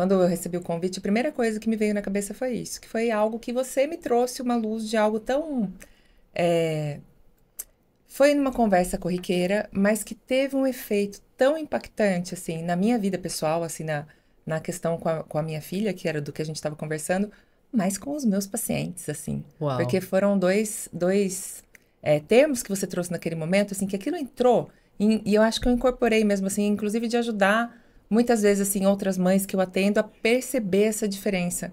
Quando eu recebi o convite, a primeira coisa que me veio na cabeça foi isso, que foi algo que você me trouxe uma luz de algo tão é... Foi numa conversa corriqueira, mas que teve um efeito tão impactante, assim, na minha vida pessoal, assim, na, na questão com a, com a minha filha, que era do que a gente estava conversando, mas com os meus pacientes, assim. Uau. Porque foram dois, dois é, termos que você trouxe naquele momento, assim, que aquilo entrou, em, e eu acho que eu incorporei mesmo, assim, inclusive de ajudar muitas vezes assim outras mães que eu atendo a perceber essa diferença.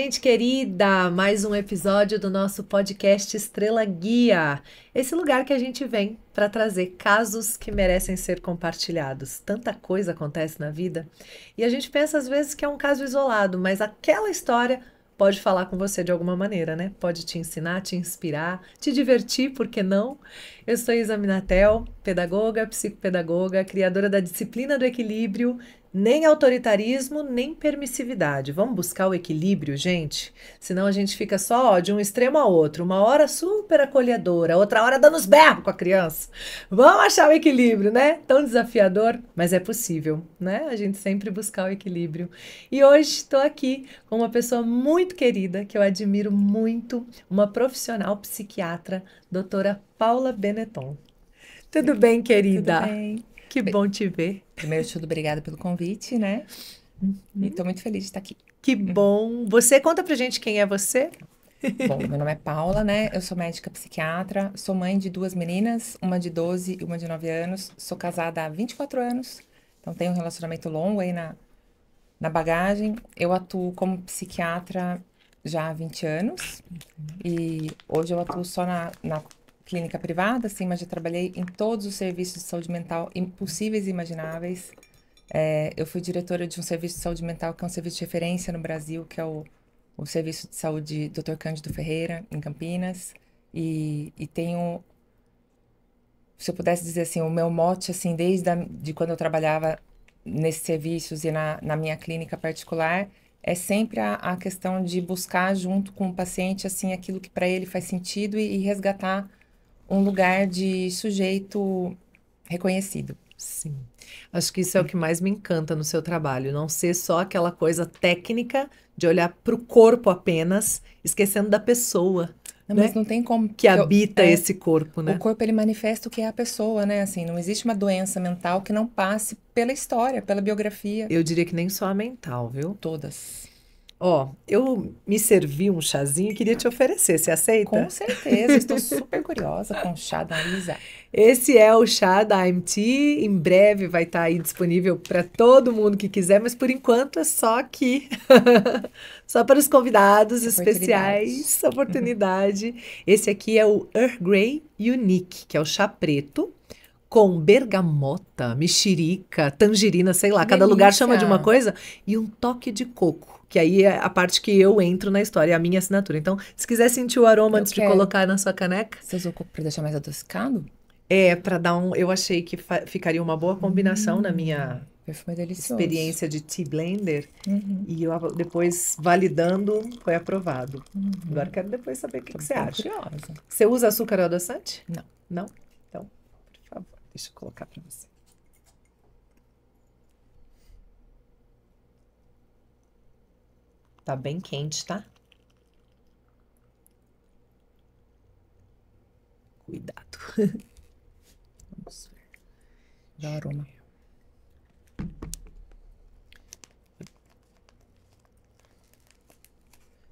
gente querida! Mais um episódio do nosso podcast Estrela Guia. Esse lugar que a gente vem para trazer casos que merecem ser compartilhados. Tanta coisa acontece na vida e a gente pensa às vezes que é um caso isolado, mas aquela história pode falar com você de alguma maneira, né? Pode te ensinar, te inspirar, te divertir, por que não? Eu sou Isa Minatel, pedagoga, psicopedagoga, criadora da disciplina do equilíbrio, nem autoritarismo, nem permissividade. Vamos buscar o equilíbrio, gente? Senão a gente fica só ó, de um extremo a outro. Uma hora super acolhedora, outra hora dando os berros com a criança. Vamos achar o equilíbrio, né? Tão desafiador, mas é possível, né? A gente sempre buscar o equilíbrio. E hoje estou aqui com uma pessoa muito querida, que eu admiro muito, uma profissional psiquiatra, doutora Paula Benetton. Tudo bem, querida? Tudo bem. Que bom te ver. Primeiro de tudo, obrigada pelo convite, né? Uhum. E muito feliz de estar aqui. Que uhum. bom. Você conta pra gente quem é você? Bom, meu nome é Paula, né? Eu sou médica psiquiatra, sou mãe de duas meninas, uma de 12 e uma de 9 anos. Sou casada há 24 anos, então tenho um relacionamento longo aí na, na bagagem. Eu atuo como psiquiatra já há 20 anos uhum. e hoje eu atuo só na, na clínica privada, sim, mas já trabalhei em todos os serviços de saúde mental impossíveis, e imagináveis. É, eu fui diretora de um serviço de saúde mental que é um serviço de referência no Brasil, que é o, o Serviço de Saúde Dr. Cândido Ferreira, em Campinas. E, e tenho, se eu pudesse dizer assim, o meu mote, assim, desde a, de quando eu trabalhava nesses serviços e na, na minha clínica particular, é sempre a, a, questão de buscar junto com o paciente assim aquilo que para ele faz sentido e, e resgatar um lugar de sujeito reconhecido. Sim. Acho que isso é o que mais me encanta no seu trabalho, não ser só aquela coisa técnica de olhar para o corpo apenas, esquecendo da pessoa. Não, né? Mas não tem como que eu, habita é, esse corpo, né? O corpo ele manifesta o que é a pessoa, né? Assim, não existe uma doença mental que não passe pela história, pela biografia. Eu diria que nem só a mental, viu? Todas. Ó, eu me servi um chazinho e queria te oferecer. Você aceita? Com certeza, estou super curiosa com o chá da Isa. Esse é o chá da MT. Em breve vai estar tá aí disponível para todo mundo que quiser, mas por enquanto é só aqui. só para os convidados especiais. Oportunidade. Esse aqui é o Earl Grey Unique, que é o chá preto com bergamota, mexerica, tangerina, sei lá, cada lugar chama de uma coisa, e um toque de coco. Que aí é a parte que eu entro na história, é a minha assinatura. Então, se quiser sentir o aroma eu antes quero. de colocar na sua caneca. Você usou coco para deixar mais adocicado? É, para dar um. Eu achei que ficaria uma boa combinação hum, na minha experiência de tea blender. Uhum. E eu depois, validando, foi aprovado. Uhum. Agora quero depois saber o que, que, você acha. Curiosa. Você usa açúcar adoçante? Não. Não? Então, por favor, deixa eu colocar para você. Tá bem quente, tá? Cuidado. Vamos ver. Dá aroma.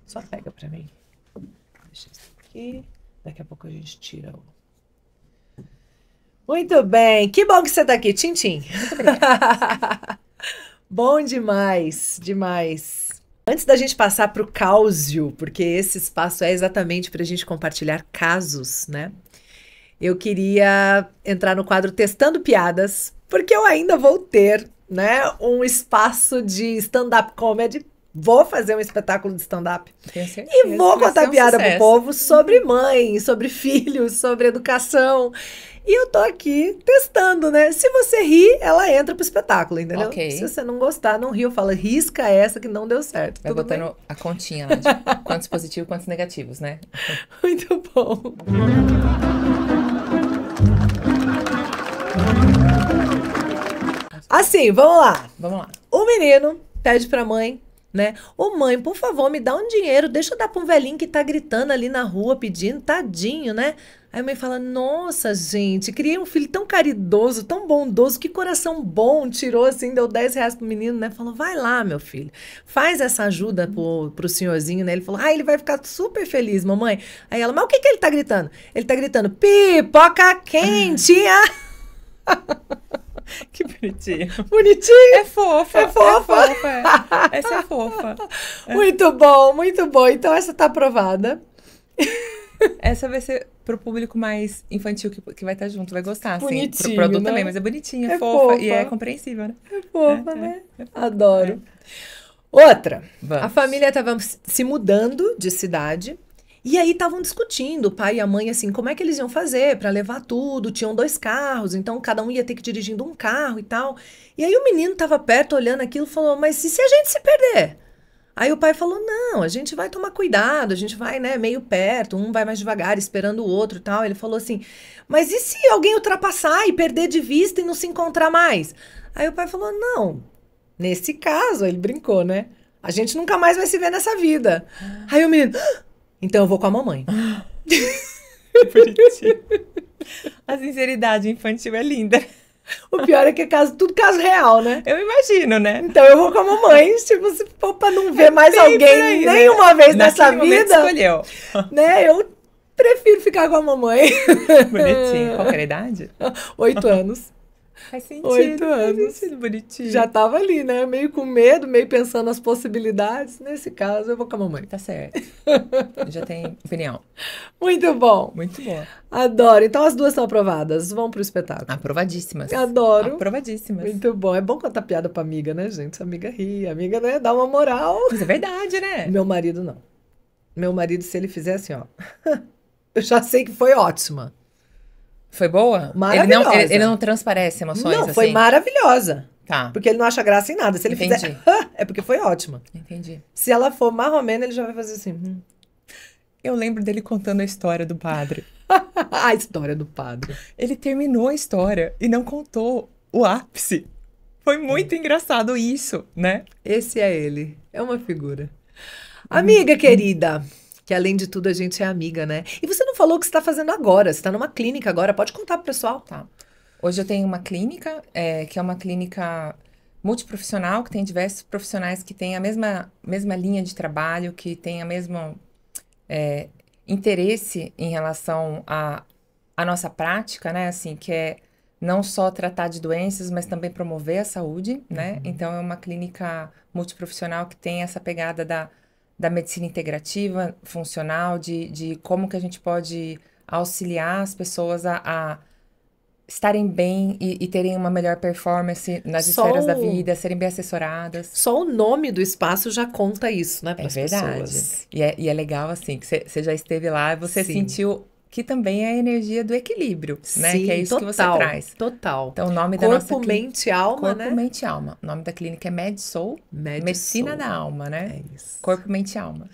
Só pega pra mim. Deixa isso aqui. Daqui a pouco a gente tira o. Muito bem. Que bom que você tá aqui, Tintim. Bom demais, demais. Antes da gente passar para o cáusio, porque esse espaço é exatamente para a gente compartilhar casos, né? Eu queria entrar no quadro Testando Piadas, porque eu ainda vou ter, né, um espaço de stand-up comedy. Vou fazer um espetáculo de stand-up. E vou contar piada um pro povo sobre mãe, sobre filhos, sobre educação. E eu tô aqui testando, né? Se você rir, ela entra pro espetáculo, entendeu? Okay. Se você não gostar, não riu, fala, risca essa que não deu certo. Vai Tudo botando bem? a continha lá de quantos positivos, quantos negativos, né? Muito bom. Assim, vamos lá. Vamos lá. O menino pede pra mãe né? Ô mãe, por favor, me dá um dinheiro, deixa eu dar pra um velhinho que tá gritando ali na rua pedindo, tadinho, né? Aí a mãe fala: Nossa, gente, criei um filho tão caridoso, tão bondoso, que coração bom. Tirou assim, deu 10 reais pro menino, né? Falou: Vai lá, meu filho, faz essa ajuda pro, pro senhorzinho, né? Ele falou: Ah, ele vai ficar super feliz, mamãe. Aí ela: Mas o que, que ele tá gritando? Ele tá gritando: Pipoca quente! Ah! Que bonitinho. Bonitinho. É fofa. É, é fofa. É fofa é. Essa é fofa. Muito bom, muito bom. Então essa tá aprovada. Essa vai ser pro público mais infantil que, que vai estar tá junto, vai gostar, assim. Pro produto né? também, mas é bonitinho é fofa, é fofa, e é compreensível, né? É fofa, é, né? É, é fofa, Adoro. Outra. Vamos. A família estava se mudando de cidade. E aí estavam discutindo, o pai e a mãe, assim, como é que eles iam fazer para levar tudo. Tinham dois carros, então cada um ia ter que ir dirigindo um carro e tal. E aí o menino estava perto olhando aquilo e falou: Mas e se a gente se perder? Aí o pai falou: não, a gente vai tomar cuidado, a gente vai, né, meio perto, um vai mais devagar, esperando o outro e tal. Ele falou assim: mas e se alguém ultrapassar e perder de vista e não se encontrar mais? Aí o pai falou: não, nesse caso, ele brincou, né? A gente nunca mais vai se ver nessa vida. Aí o menino: ah, então eu vou com a mamãe. A sinceridade infantil é linda. O pior é que é caso, tudo caso real, né? Eu imagino, né? Então eu vou com a mamãe, tipo, você for pra não ver é mais alguém aí, né? nenhuma né? vez Naquele nessa vida. escolheu. Né? Eu prefiro ficar com a mamãe. Bonitinho. Qual era a idade? Oito anos. Faz sentido. Oito anos. Sentido, bonitinho. Já tava ali, né? Meio com medo, meio pensando nas possibilidades. Nesse caso, eu vou com a mamãe. Tá certo. Já tem opinião. Muito bom. Muito bom. Adoro. Então as duas são aprovadas. Vão pro espetáculo. Aprovadíssimas. Adoro. Aprovadíssimas. Muito bom. É bom contar piada pra amiga, né, gente? Amiga ri. Amiga, né? Dá uma moral. Mas é verdade, né? Meu marido não. Meu marido, se ele fizer assim, ó. eu já sei que foi ótima. Foi boa? Maravilhosa. Ele não, ele, ele não transparece emoções Não, foi assim? maravilhosa. Tá. Porque ele não acha graça em nada. Se ele Entendi. fizer, é porque foi ótima. Entendi. Se ela for marromena, ele já vai fazer assim. Hum. Eu lembro dele contando a história do padre. a história do padre. Ele terminou a história e não contou o ápice. Foi muito é. engraçado isso, né? Esse é ele. É uma figura. Uhum. Amiga hum. querida que além de tudo a gente é amiga, né? E você não falou o que está fazendo agora, você está numa clínica agora, pode contar pro pessoal? Tá. Hoje eu tenho uma clínica, é, que é uma clínica multiprofissional, que tem diversos profissionais que têm a mesma, mesma linha de trabalho, que têm a mesma é, interesse em relação à a, a nossa prática, né? Assim, que é não só tratar de doenças, mas também promover a saúde, né? Uhum. Então é uma clínica multiprofissional que tem essa pegada da da medicina integrativa, funcional, de, de como que a gente pode auxiliar as pessoas a, a estarem bem e, e, terem uma melhor performance nas só esferas o... da vida, serem bem assessoradas. Só o nome do espaço já conta isso, né, para as é verdade. pessoas. E é, e é legal, assim, que você já esteve lá e você Sim. sentiu que também é a energia do equilíbrio, né? Sim, que é isso total, que você traz. Total. Então, o nome Corpo, da nossa clínica. mente alma, Corpo, né? mente alma. O nome da clínica é MedSoul. Med Medicina Soul. da alma, né? É isso. Corpo, mente alma.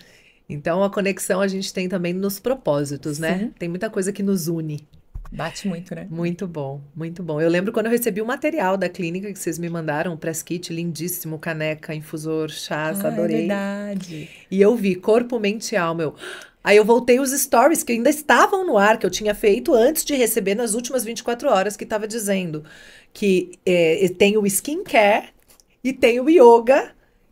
Então, a conexão a gente tem também nos propósitos, né? Sim. Tem muita coisa que nos une. Bate muito, né? Muito bom, muito bom. Eu lembro quando eu recebi o material da clínica que vocês me mandaram, o press kit lindíssimo, caneca, infusor, chás, ah, é adorei. É verdade. E eu vi corpo, mente e alma. Eu, Aí eu voltei os stories que ainda estavam no ar, que eu tinha feito antes de receber nas últimas 24 horas, que estava dizendo que é, tem o skincare e tem o yoga,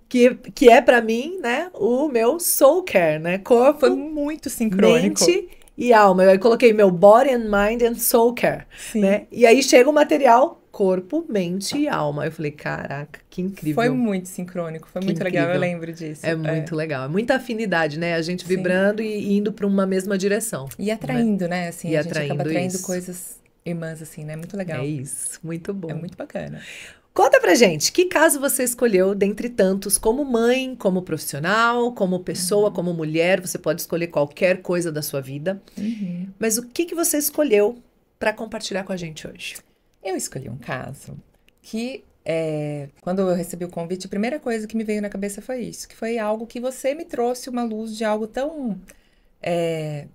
que, que é para mim, né, o meu soul care, né? Corpo, Foi muito sincrônico. Mente e alma. Eu coloquei meu body and mind and soul care, Sim. né? E aí chega o material corpo, mente e alma. Eu falei, caraca, que incrível. Foi muito sincrônico, foi que muito incrível. legal, eu lembro disso. É, é, muito legal, é muita afinidade, né? A gente vibrando e indo para uma mesma direção. E né? atraindo, né? né? Assim, e a gente atraindo acaba atraindo isso. coisas irmãs, assim, né? Muito legal. É isso, muito bom. É muito bacana. Conta pra gente, que caso você escolheu dentre tantos, como mãe, como profissional, como pessoa, uhum. como mulher, você pode escolher qualquer coisa da sua vida. Uhum. Mas o que, que você escolheu para compartilhar com a gente hoje? Eu escolhi um caso que, é, quando eu recebi o convite, a primeira coisa que me veio na cabeça foi isso, que foi algo que você me trouxe uma luz de algo tão... É,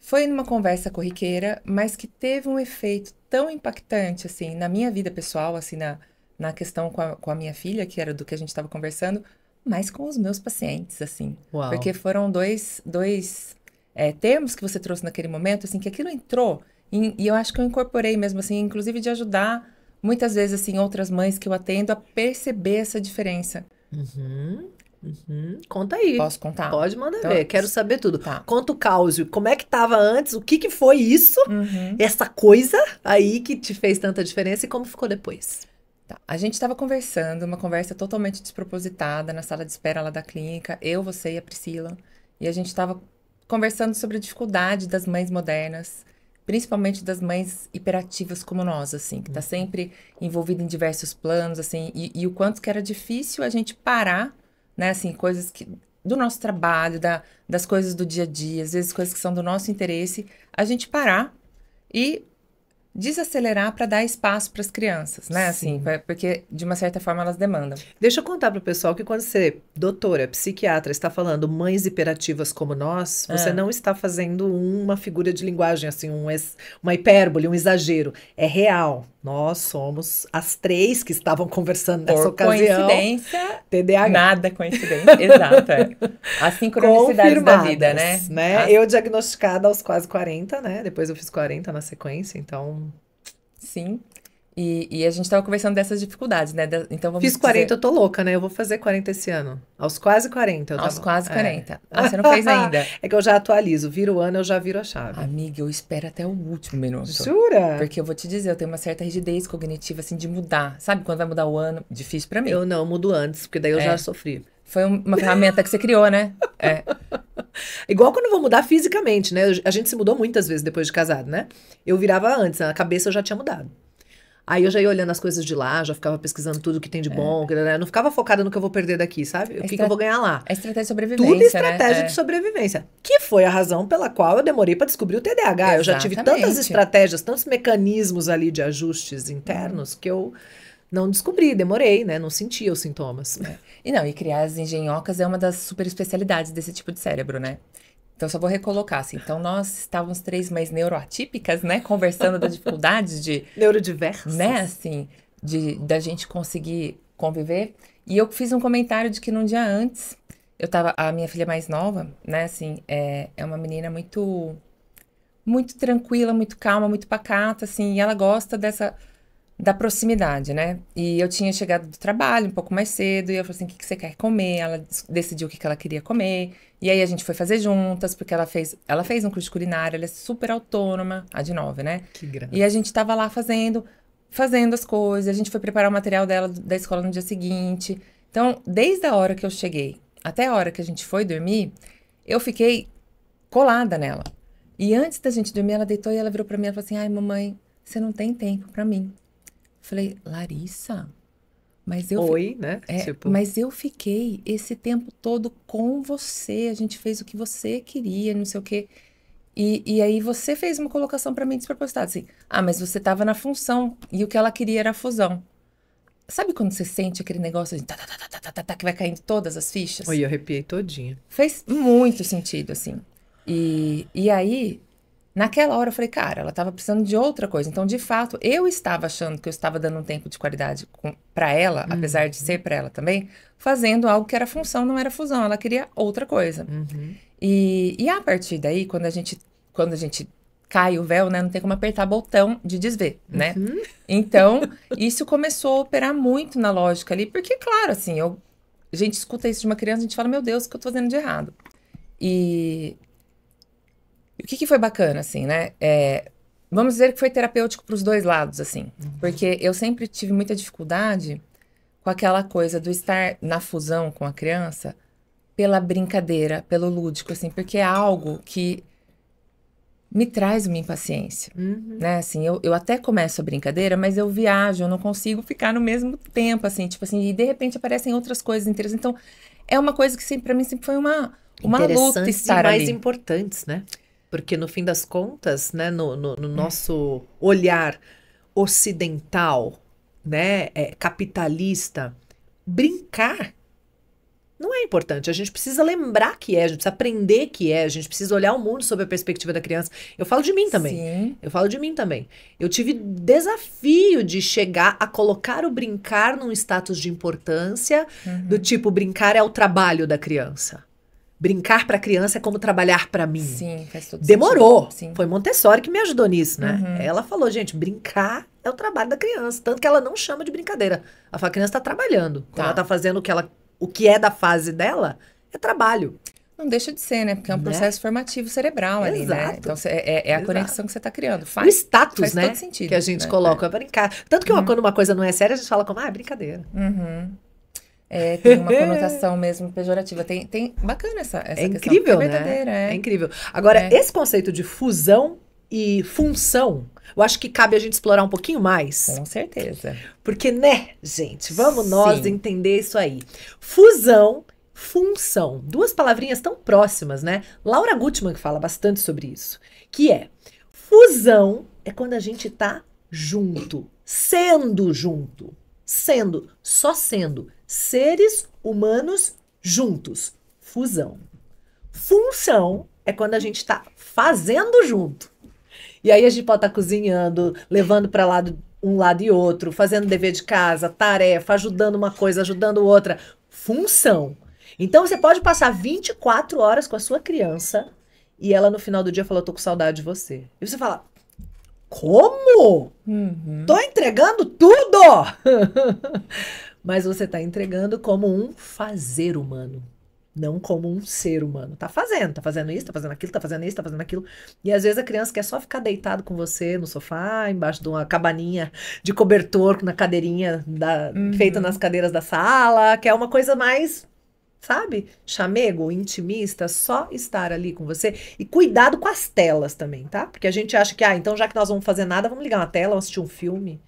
foi numa conversa corriqueira, mas que teve um efeito tão impactante, assim, na minha vida pessoal, assim, na, na questão com a, com a minha filha, que era do que a gente estava conversando, mas com os meus pacientes, assim. Uau. Porque foram dois, dois é, termos que você trouxe naquele momento, assim, que aquilo entrou e, e eu acho que eu incorporei mesmo, assim, inclusive de ajudar muitas vezes, assim, outras mães que eu atendo a perceber essa diferença. Uhum. Uhum. Conta aí. Posso contar? Tá. Pode mandar então, ver. É quero saber tudo. Tá. Conta o caos. Como é que tava antes? O que que foi isso? Uhum. Essa coisa aí que te fez tanta diferença e como ficou depois? Tá. A gente estava conversando, uma conversa totalmente despropositada na sala de espera lá da clínica. Eu, você e a Priscila. E a gente estava conversando sobre a dificuldade das mães modernas principalmente das mães hiperativas como nós, assim, que está uhum. sempre envolvida em diversos planos, assim, e, e, o quanto que era difícil a gente parar, né, assim, coisas que do nosso trabalho, da, das coisas do dia a dia, às vezes coisas que são do nosso interesse, a gente parar e desacelerar para dar espaço para as crianças, né? Assim, Sim. Assim, porque de uma certa forma elas demandam. Deixa eu contar para o pessoal que quando você, doutora, psiquiatra, está falando mães hiperativas como nós, você ah. não está fazendo uma figura de linguagem assim, um uma hipérbole, um exagero, é real. Nós somos as três que estavam conversando nessa Por ocasião. coincidência. TDAH. Nada coincidência. Exato. É. As sincronicidades da vida, né? né? As... Eu diagnosticada aos quase 40, né? Depois eu fiz 40 na sequência, então. Sim, e, e a gente tava conversando dessas dificuldades, né? Da, então vamos Fiz 40, dizer... eu tô louca, né? Eu vou fazer 40 esse ano. Aos quase 40. Eu tava... Aos quase 40. É. Ah, você não fez ainda. é que eu já atualizo. Viro o ano, eu já viro a chave. Amiga, eu espero até o último minuto. Jura? Porque eu vou te dizer, eu tenho uma certa rigidez cognitiva, assim, de mudar. Sabe quando vai mudar o ano? Difícil para mim. Eu não, eu mudo antes, porque daí eu é. já sofri. Foi uma ferramenta que você criou, né? É. Igual quando eu vou mudar fisicamente, né? A gente se mudou muitas vezes depois de casado, né? Eu virava antes, a cabeça eu já tinha mudado. Aí eu já ia olhando as coisas de lá, já ficava pesquisando tudo que tem de é. bom. Não ficava focada no que eu vou perder daqui, sabe? O que, estra... que eu vou ganhar lá. É estratégia de sobrevivência. Tudo né? estratégia né? de é. sobrevivência. Que foi a razão pela qual eu demorei para descobrir o TDAH. Exatamente. Eu já tive tantas estratégias, tantos mecanismos ali de ajustes internos que eu não descobri, demorei, né? Não sentia os sintomas. É. E não, e criar as engenhocas é uma das super especialidades desse tipo de cérebro, né? Então, só vou recolocar assim. Então, nós estávamos três mais neuroatípicas, né? Conversando da dificuldade de. Neurodiversas. Né? Assim, de, da gente conseguir conviver. E eu fiz um comentário de que num dia antes, eu tava. A minha filha mais nova, né? Assim, é, é uma menina muito. Muito tranquila, muito calma, muito pacata, assim. E ela gosta dessa da proximidade, né? E eu tinha chegado do trabalho um pouco mais cedo, e eu falei assim: o que, que você quer comer? Ela decidiu o que, que ela queria comer. E aí a gente foi fazer juntas, porque ela fez, ela fez um curso de culinária, ela é super autônoma, a de nove, né? Que graça. E a gente tava lá fazendo, fazendo as coisas, a gente foi preparar o material dela da escola no dia seguinte. Então, desde a hora que eu cheguei até a hora que a gente foi dormir, eu fiquei colada nela. E antes da gente dormir, ela deitou e ela virou para mim e falou assim: "Ai, mamãe, você não tem tempo para mim". Falei, Larissa, mas eu. Oi, né? É, tipo... Mas eu fiquei esse tempo todo com você. A gente fez o que você queria, não sei o quê. E, e aí você fez uma colocação para mim despropositada, assim. Ah, mas você estava na função e o que ela queria era a fusão. Sabe quando você sente aquele negócio de assim, tá, tá, tá, tá, tá, tá, tá que vai caindo todas as fichas? Oi, eu arrepiei todinha. Fez muito sentido, assim. E, e aí Naquela hora eu falei, cara, ela estava precisando de outra coisa. Então, de fato, eu estava achando que eu estava dando um tempo de qualidade para ela, uhum. apesar de ser para ela também, fazendo algo que era função, não era fusão. Ela queria outra coisa. Uhum. E, e a partir daí, quando a gente, quando a gente cai o véu, né? Não tem como apertar botão de desver, né? Uhum. Então, isso começou a operar muito na lógica ali, porque, claro, assim, eu, a gente escuta isso de uma criança, a gente fala, meu Deus, o que eu tô fazendo de errado? E o que, que foi bacana, assim, né? É, vamos dizer que foi terapêutico para os dois lados, assim. Uhum. Porque eu sempre tive muita dificuldade com aquela coisa do estar na fusão com a criança pela brincadeira, pelo lúdico, assim, porque é algo que me traz uma impaciência, uhum. né? Assim, eu, eu até começo a brincadeira, mas eu viajo, eu não consigo ficar no mesmo tempo, assim, tipo assim, e de repente aparecem outras coisas interessantes. Então, é uma coisa que sempre para mim sempre foi uma uma luta estar e mais ali. importantes, né? Porque no fim das contas, né, no, no, no nosso olhar ocidental, né, é, capitalista, brincar não é importante. A gente precisa lembrar que é, a gente precisa aprender que é, a gente precisa olhar o mundo sob a perspectiva da criança. Eu falo de mim também. Sim. Eu falo de mim também. Eu tive desafio de chegar a colocar o brincar num status de importância, uhum. do tipo, brincar é o trabalho da criança brincar para criança é como trabalhar para mim. Sim, faz todo Demorou. Sim. Foi Montessori que me ajudou nisso, né? Uhum. Ela falou, gente, brincar é o trabalho da criança, tanto que ela não chama de brincadeira. a criança está trabalhando. Tá. ela está fazendo o que ela, o que é da fase dela, é trabalho. Não deixa de ser, né? Porque é um né? processo né? formativo cerebral Exato. ali, né? Então, é, é, é, a Exato. conexão que você está criando. Faz, o status, faz né? Todo sentido, que a gente né? coloca é. para brincar. Tanto que uhum. quando uma coisa não é séria, a gente fala como, ah, é brincadeira. Uhum. É, tem uma conotação mesmo pejorativa. Tem, tem bacana essa, essa é questão. Incrível, é né? verdadeira, né? é. é incrível. Agora, é. esse conceito de fusão e função, eu acho que cabe a gente explorar um pouquinho mais. Com certeza. Porque, né, gente, vamos Sim. nós entender isso aí. Fusão, função, duas palavrinhas tão próximas, né? Laura Gutman que fala bastante sobre isso, que é fusão é quando a gente tá junto, sendo junto sendo, só sendo, seres humanos juntos. Fusão. Função é quando a gente está fazendo junto. E aí a gente pode estar tá cozinhando, levando para lado um lado e outro, fazendo dever de casa, tarefa, ajudando uma coisa, ajudando outra. Função. Então você pode passar 24 horas com a sua criança e ela no final do dia fala: tô com saudade de você". E você fala: como? Uhum. Tô entregando tudo! Mas você está entregando como um fazer humano, não como um ser humano. Tá fazendo, tá fazendo isso, tá fazendo aquilo, tá fazendo isso, tá fazendo aquilo. E às vezes a criança quer só ficar deitado com você no sofá, embaixo de uma cabaninha de cobertor, na cadeirinha da, uhum. feita nas cadeiras da sala, quer uma coisa mais sabe? Chamego, intimista, só estar ali com você. E cuidado com as telas também, tá? Porque a gente acha que, ah, então já que nós vamos fazer nada, vamos ligar uma tela, vamos assistir um filme.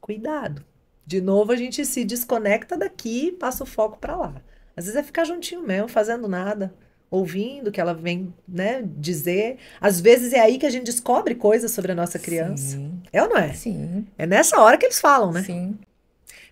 Cuidado. De novo, a gente se desconecta daqui e passa o foco para lá. Às vezes é ficar juntinho mesmo, fazendo nada, ouvindo o que ela vem né, dizer. Às vezes é aí que a gente descobre coisas sobre a nossa criança. Sim. É ou não é? Sim. É nessa hora que eles falam, né? Sim.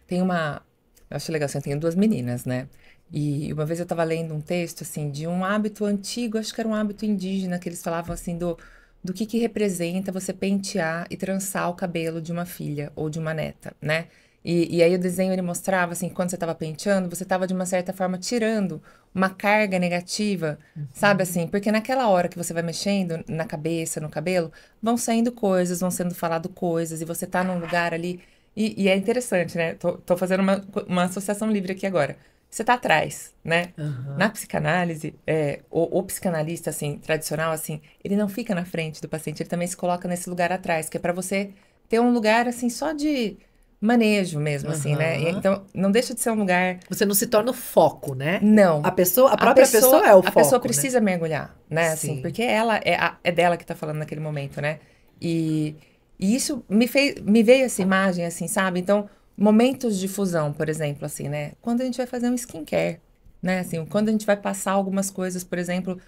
Tem uma. Eu acho legal, assim, eu tenho duas meninas, né? E uma vez eu estava lendo um texto assim de um hábito antigo, acho que era um hábito indígena que eles falavam assim do do que que representa você pentear e trançar o cabelo de uma filha ou de uma neta, né? E, e aí o desenho ele mostrava assim, quando você estava penteando, você estava de uma certa forma tirando uma carga negativa, uhum. sabe assim? Porque naquela hora que você vai mexendo na cabeça, no cabelo, vão saindo coisas, vão sendo falado coisas e você tá num lugar ali e, e é interessante, né? Tô, tô fazendo uma, uma associação livre aqui agora você está atrás, né? Uhum. Na psicanálise, é, o, o, psicanalista assim tradicional assim, ele não fica na frente do paciente, ele também se coloca nesse lugar atrás, que é para você ter um lugar assim só de manejo mesmo uhum. assim, né? Então não deixa de ser um lugar. Você não se torna o foco, né? Não. A pessoa, a própria a pessoa, pessoa, é o foco. A pessoa né? precisa né? mergulhar, né? Assim, Sim. Assim, porque ela é, a, é dela que está falando naquele momento, né? E, e isso me fez, me veio essa imagem assim, sabe? Então momentos de fusão, por exemplo, assim, né? Quando a gente vai fazer um skincare, né? Assim, quando a gente vai passar algumas coisas, por exemplo,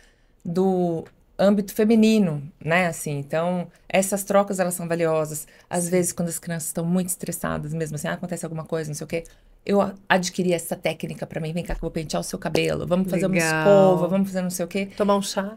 do âmbito feminino, né? Assim, então essas trocas elas são valiosas. Às vezes quando as crianças estão muito estressadas, mesmo assim, ah, acontece alguma coisa, não sei o quê, eu adquiri essa técnica para mim, vem cá que eu vou pentear o seu cabelo, vamos fazer Legal. uma escova, vamos fazer não sei o quê. Tomar um chá.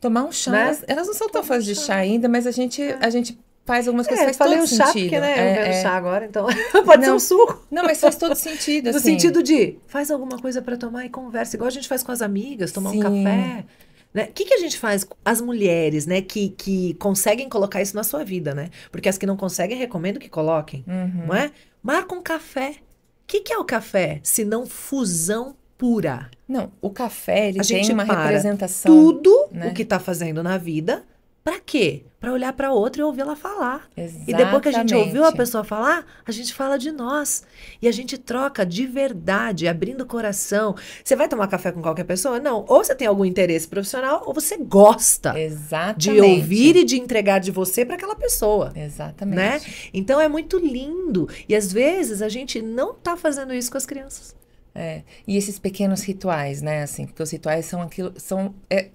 Tomar um chá. Né? Elas não são tão fãs de chá ainda, mas a gente é. a gente faz algumas coisas, é, faz falei todo um sentido. chá, porque, né, é, eu bebo é... chá agora, então pode não, ser um suco. Não, mas faz todo sentido, No assim. sentido de, faz alguma coisa para tomar e conversa, igual a gente faz com as amigas, tomar Sim. um café. Né? O né? que, que a gente faz, as mulheres, né, que, que conseguem colocar isso na sua vida, né? Porque as que não conseguem, recomendo que coloquem, uhum. não é? Marca um café. O que, que é o café? Se não fusão pura. Não, o café, ele a tem gente uma representação. Tudo né? o que está fazendo na vida para quê? Para olhar para outra e ouvi-la falar. Exatamente. E depois que a gente ouviu a pessoa falar, a gente fala de nós. E a gente troca de verdade, abrindo o coração. Você vai tomar café com qualquer pessoa? Não. Ou você tem algum interesse profissional, ou você gosta Exatamente. de ouvir e de entregar de você para aquela pessoa. Exatamente. Né? Então é muito lindo. E às vezes a gente não tá fazendo isso com as crianças. É. E esses pequenos rituais, né? Assim, porque os rituais são aquilo. São, é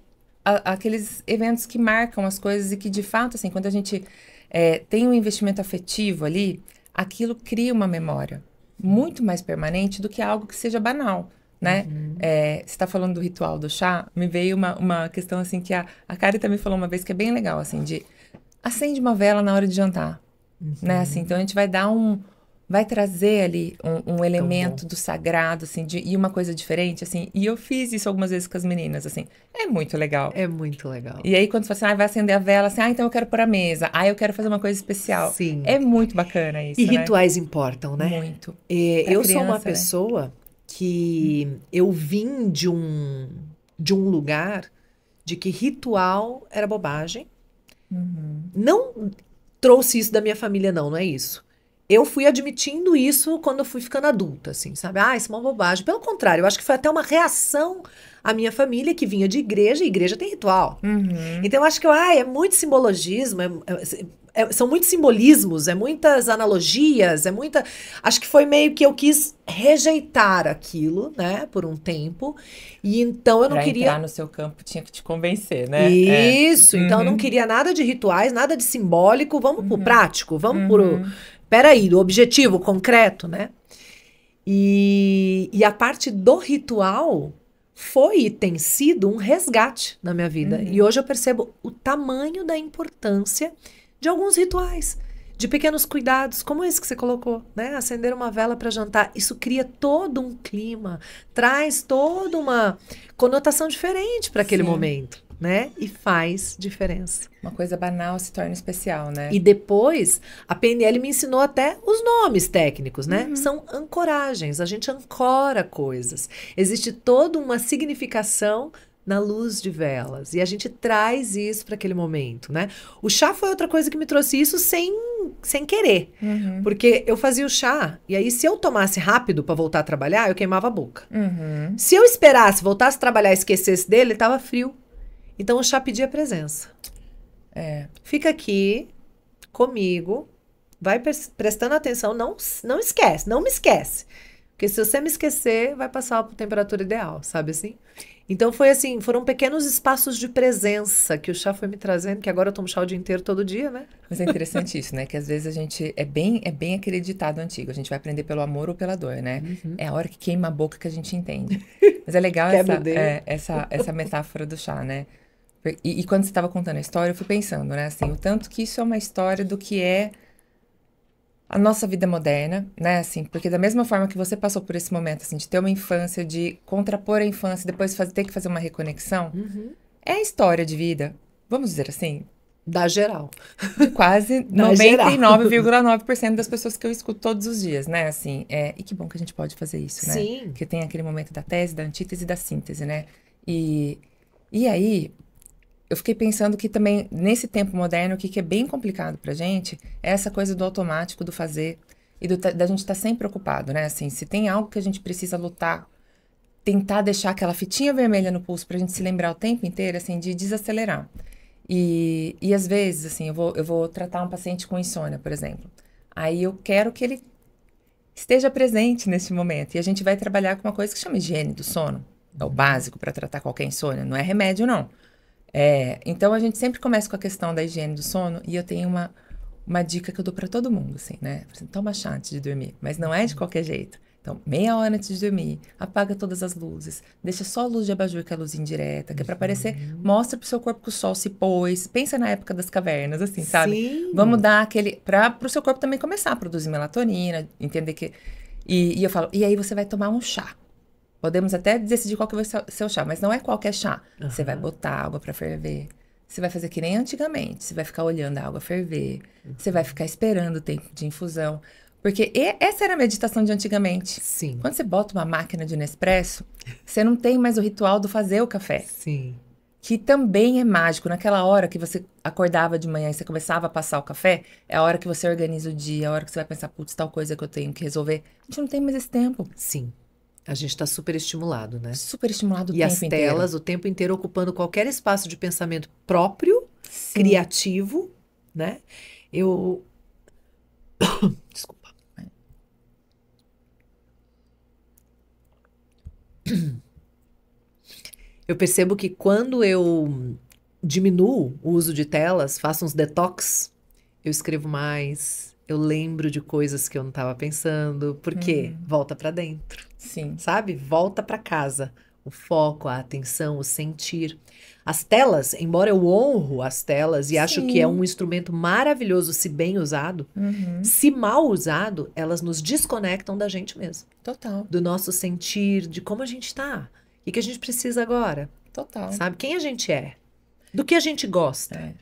a, aqueles eventos que marcam as coisas e que, de fato, assim, quando a gente é, tem um investimento afetivo ali, aquilo cria uma memória muito mais permanente do que algo que seja banal né? Uhum. É, você está falando do ritual do chá, me veio uma, uma questão assim que a, a Carita me falou uma vez que é bem legal, assim, de acende uma vela na hora de jantar, né? uhum. né? Assim, então a gente vai dar um, vai trazer ali um, um elemento do sagrado, assim, de, e uma coisa diferente, assim. E eu fiz isso algumas vezes com as meninas, assim. É muito legal. É muito legal. E aí, quando você fala assim, ah, vai acender a vela, assim, ah, então eu quero pôr a mesa, ah, eu quero fazer uma coisa especial. Sim. É muito bacana isso. E né? rituais importam, né? Muito. É, eu criança, sou uma né? pessoa que eu vim de um, de um lugar de que ritual era bobagem. Uhum. Não trouxe isso da minha família, não, não é isso eu fui admitindo isso quando eu fui ficando adulta, assim, sabe? Ah, isso é uma bobagem. Pelo contrário, eu acho que foi até uma reação à minha família que vinha de igreja, e igreja tem ritual. Uhum. Então eu acho que ah, é muito simbologismo, é, é, é, são muitos simbolismos, é muitas analogias, é muita. Acho que foi meio que eu quis rejeitar aquilo, né, por um tempo. E então eu não pra queria. entrar no seu campo tinha que te convencer, né? Isso. É. Então uhum. eu não uhum. queria nada de rituais, nada de simbólico. Vamos uhum. pro prático, vamos uhum. pro peraí, o objetivo concreto, né? E, e a parte do ritual foi e tem sido um resgate na minha vida. Uhum. E hoje eu percebo o tamanho da importância de alguns rituais, de pequenos cuidados, como esse que você colocou, né? Acender uma vela para jantar. Isso cria todo um clima, traz toda uma conotação diferente para aquele Sim. momento né? E faz diferença. Uma coisa banal se torna especial, né? E depois, a PNL me ensinou até os nomes técnicos, né? Uhum. São ancoragens, a gente ancora coisas. Existe toda uma significação na luz de velas. E a gente traz isso para aquele momento, né? O chá foi outra coisa que me trouxe isso sem, sem querer. Uhum. Porque eu fazia o chá, e aí se eu tomasse rápido para voltar a trabalhar, eu queimava a boca. Uhum. Se eu esperasse, voltasse a trabalhar e esquecesse dele, ele tava frio. Então o chá pedia presença. É. Fica aqui comigo, vai prestando atenção, não, não esquece, não me esquece. Porque se você me esquecer, vai passar a temperatura ideal, sabe assim? Então foi assim, foram pequenos espaços de presença que o chá foi me trazendo, que agora eu tomo chá o dia inteiro, todo dia, né? Mas é interessante isso, né? Que às vezes a gente é bem, é bem acreditado antigo, a gente vai aprender pelo amor ou pela dor, né? Uhum. É a hora que queima a boca que a gente entende. Mas é legal essa, é, essa, essa metáfora do chá, né? E, e quando você estava contando a história, eu fui pensando, né? Assim, o tanto que isso é uma história do que é a nossa vida moderna, né? Assim, porque da mesma forma que você passou por esse momento, assim, de ter uma infância, de contrapor a infância, depois fazer, ter que fazer uma reconexão, uhum. é a história de vida, vamos dizer assim. Da geral. quase 99,9% das pessoas que eu escuto todos os dias, né? Assim, é, e que bom que a gente pode fazer isso, né? Sim. Porque tem aquele momento da tese, da antítese e da síntese, né? E, e aí, eu fiquei pensando que também, nesse tempo moderno, o que, que é bem complicado para gente é essa coisa do automático, do fazer e do, da gente estar tá sempre preocupado, né? Assim, se tem algo que a gente precisa lutar, tentar deixar aquela fitinha vermelha no pulso a gente se lembrar o tempo inteiro, assim, de desacelerar. E, e às vezes, assim, eu vou, eu vou tratar um paciente com insônia, por exemplo. Aí eu quero que ele esteja presente nesse momento. E a gente vai trabalhar com uma coisa que chama higiene do sono. É o básico para tratar qualquer insônia, não é remédio, não. É, então a gente sempre começa com a questão da higiene do sono e eu tenho uma, uma dica que eu dou para todo mundo, assim, né? Assim, toma chá antes de dormir, mas não é de uhum. qualquer jeito. Então, meia hora antes de dormir, apaga todas as luzes, deixa só a luz de abajur, que é a luz indireta, que é para aparecer, uhum. mostra pro seu corpo que o sol se pôs, pensa na época das cavernas, assim, sabe? Sim. Vamos dar aquele. para pro seu corpo também começar a produzir melatonina, entender que. E, e eu falo, e aí você vai tomar um chá. Podemos até decidir qual que vai ser o seu chá, mas não é qualquer chá. Uhum. Você vai botar água para ferver. Você vai fazer que nem antigamente. Você vai ficar olhando a água ferver. Uhum. Você vai ficar esperando o tempo de infusão. Porque essa era a meditação de antigamente. Sim. Quando você bota uma máquina de Nespresso, você não tem mais o ritual do fazer o café. Sim. Que também é mágico. Naquela hora que você acordava de manhã e você começava a passar o café, é a hora que você organiza o dia, é a hora que você vai pensar, putz, tal coisa que eu tenho que resolver. A gente não tem mais esse tempo. Sim. A gente está super estimulado, né? Super estimulado o e tempo inteiro. E as telas inteiro. o tempo inteiro ocupando qualquer espaço de pensamento próprio, Sim. criativo, né? Eu. Desculpa. Eu percebo que quando eu diminuo o uso de telas, faço uns detox, eu escrevo mais, eu lembro de coisas que eu não estava pensando, porque uhum. volta para dentro. Sim. Sabe? Volta para casa. O foco, a atenção, o sentir. As telas, embora eu honro as telas e Sim. acho que é um instrumento maravilhoso se bem usado, uhum. se mal usado, elas nos desconectam da gente mesmo. Total. Do nosso sentir, de como a gente está. O que a gente precisa agora. Total. Sabe? Quem a gente é. Do que a gente gosta. É.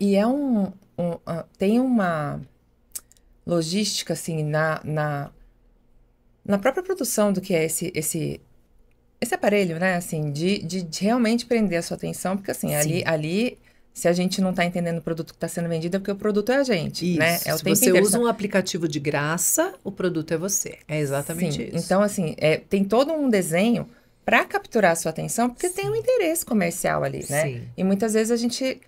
E é um, um uh, tem uma logística, assim, na, na, na própria produção do que é esse, esse, esse aparelho, né? Assim, de, de, de realmente prender a sua atenção, porque assim, ali, ali se a gente não está entendendo o produto que está sendo vendido, é porque o produto é a gente, isso, né? É o se tempo você inteiro. usa então um aplicativo de graça, o produto é você. É exatamente Sim. isso. Então, assim, é, tem todo um desenho para capturar a sua atenção, porque Sim. tem um interesse comercial ali, né? Sim. E muitas vezes a gente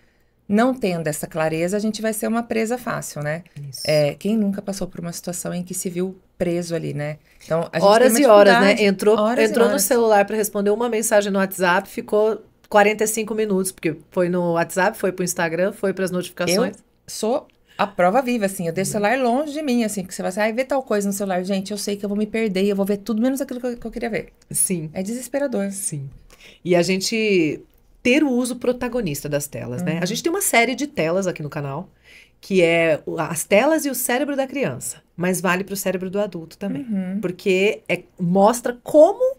não tendo essa clareza, a gente vai ser uma presa fácil, né? É, quem nunca passou por uma situação em que se viu preso ali, né? Então, horas e horas, né? Entrou, horas entrou horas. no celular para responder uma mensagem no WhatsApp, ficou 45 minutos, porque foi no WhatsApp, foi pro Instagram, foi para as notificações. Eu sou a prova viva, assim, eu deixo o celular longe de mim, assim, porque você vai assim, ah, ver tal coisa no celular. Gente, eu sei que eu vou me perder, eu vou ver tudo menos aquilo que eu, que eu queria ver. Sim. É desesperador. Sim. E a gente ter o uso protagonista das telas, uhum. né? A uhum. gente tem uma série de telas aqui no canal, que é as telas e o cérebro da criança, mas vale para o cérebro do adulto também, uhum. porque é, mostra como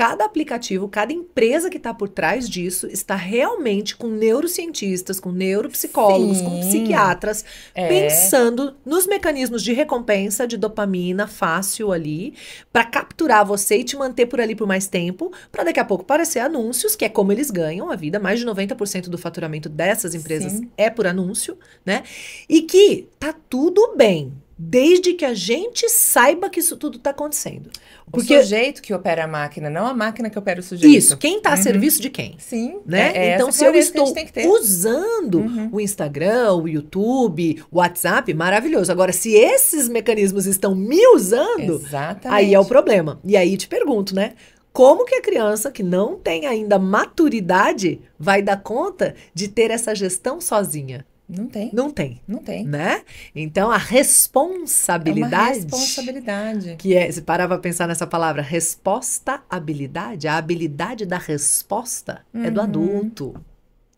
cada aplicativo, cada empresa que está por trás disso está realmente com neurocientistas, com neuropsicólogos, Sim. com psiquiatras, é. pensando nos mecanismos de recompensa de dopamina fácil ali, para capturar você e te manter por ali por mais tempo, para daqui a pouco parecer anúncios, que é como eles ganham a vida. Mais de 90% do faturamento dessas empresas Sim. é por anúncio, né? E que tá tudo bem desde que a gente saiba que isso tudo está acontecendo. Porque... O sujeito que opera a máquina, não a máquina que opera o sujeito. Isso, quem está a uhum. serviço de quem? Sim. Né? É, é então, se eu estou usando uhum. o Instagram, o YouTube, o WhatsApp, maravilhoso. Agora, se esses mecanismos estão me usando, Exatamente. aí é o problema. E aí te pergunto, né? Como que a criança que não tem ainda maturidade vai dar conta de ter essa gestão sozinha? Não tem. Não tem. Não tem. Né? Então a é responsabilidade. É responsabilidade. Que é, se parava a pensar nessa palavra, resposta habilidade, a habilidade da resposta uhum. é do uhum. adulto.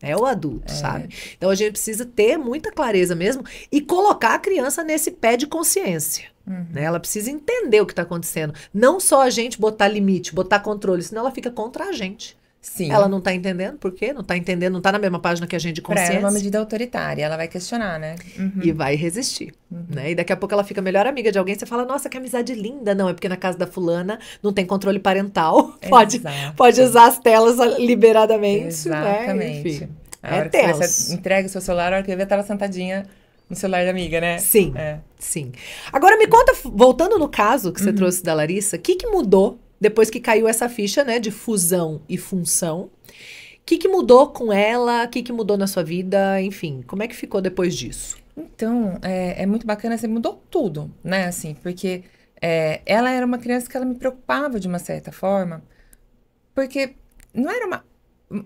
É o adulto, é. sabe? Então a gente precisa ter muita clareza mesmo e colocar a criança nesse pé de consciência. Uhum. Né? Ela precisa entender o que está acontecendo. Não só a gente botar limite, botar controle, senão ela fica contra a gente. Sim. Ela não está entendendo por quê? Não está entendendo, não está na mesma página que a gente de consciência. Pra ela é uma medida autoritária, ela vai questionar, né? Uhum. E vai resistir, uhum. né? E daqui a pouco ela fica melhor amiga de alguém, você fala, nossa, que amizade linda. Não, é porque na casa da fulana não tem controle parental, pode, pode usar as telas liberadamente, né? Exatamente. Né? Enfim, a é que Você entrega o seu celular, a hora que eu ver, tava sentadinha no celular da amiga, né? Sim, é. sim. Agora me conta, voltando no caso que você uhum. trouxe da Larissa, o que, que mudou depois que caiu essa ficha, né, de fusão e função. O que, que mudou com ela? O que, que mudou na sua vida? Enfim, como é que ficou depois disso? Então, é, é muito bacana, você mudou tudo, né? Assim, porque é, ela era uma criança que ela me preocupava de uma certa forma, porque não era uma.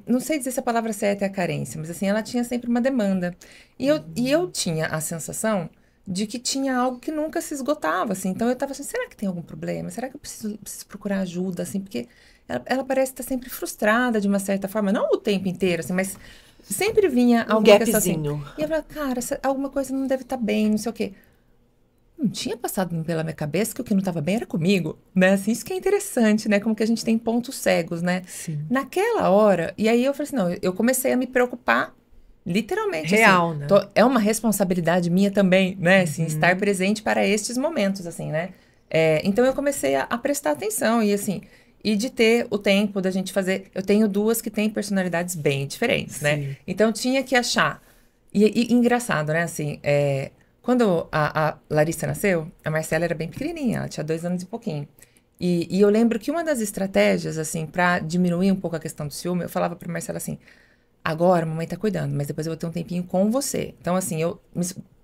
Não sei dizer se a palavra certa é a carência, mas assim, ela tinha sempre uma demanda. E eu, e eu tinha a sensação de que tinha algo que nunca se esgotava, assim. Então eu estava assim, será que tem algum problema? Será que eu preciso, preciso procurar ajuda, assim? Porque ela, ela parece estar sempre frustrada de uma certa forma, não o tempo inteiro, assim, mas sempre vinha um alguma questão assim. E eu falava, cara, alguma coisa não deve estar tá bem, não sei o quê. Não tinha passado pela minha cabeça que o que não estava bem era comigo, né? Assim, isso que é interessante, né? Como que a gente tem pontos cegos, né? Sim. Naquela hora, e aí eu falei assim, não, eu comecei a me preocupar literalmente assim. real, assim, né? Tô, é uma responsabilidade minha também, né? Assim, uhum. estar presente para estes momentos, assim, né? É, então eu comecei a, a, prestar atenção e assim e de ter o tempo da gente fazer. Eu tenho duas que têm personalidades bem diferentes, né? Sim. né? Então tinha que achar e, e engraçado, né? Assim, é, quando a, a, Larissa nasceu, a Marcela era bem pequenininha, ela tinha dois anos e pouquinho. E, e eu lembro que uma das estratégias, assim, para diminuir um pouco a questão do ciúme, eu falava para Marcela assim: Agora, a mamãe tá cuidando, mas depois eu vou ter um tempinho com você. Então, assim, eu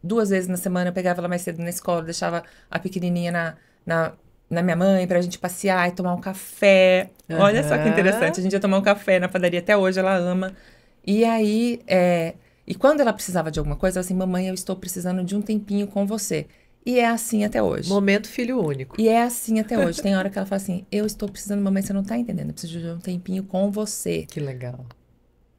duas vezes na semana eu pegava ela mais cedo na escola, deixava a pequenininha na, na, na minha mãe pra gente passear e tomar um café. Uhum. Olha só que interessante, a gente ia tomar um café na padaria até hoje, ela ama. E aí, é, e quando ela precisava de alguma coisa, ela assim, mamãe, eu estou precisando de um tempinho com você. E é assim até hoje. Momento filho único. E é assim até hoje. Tem hora que ela fala assim: Eu estou precisando, mamãe, você não está entendendo. Eu preciso de um tempinho com você. Que legal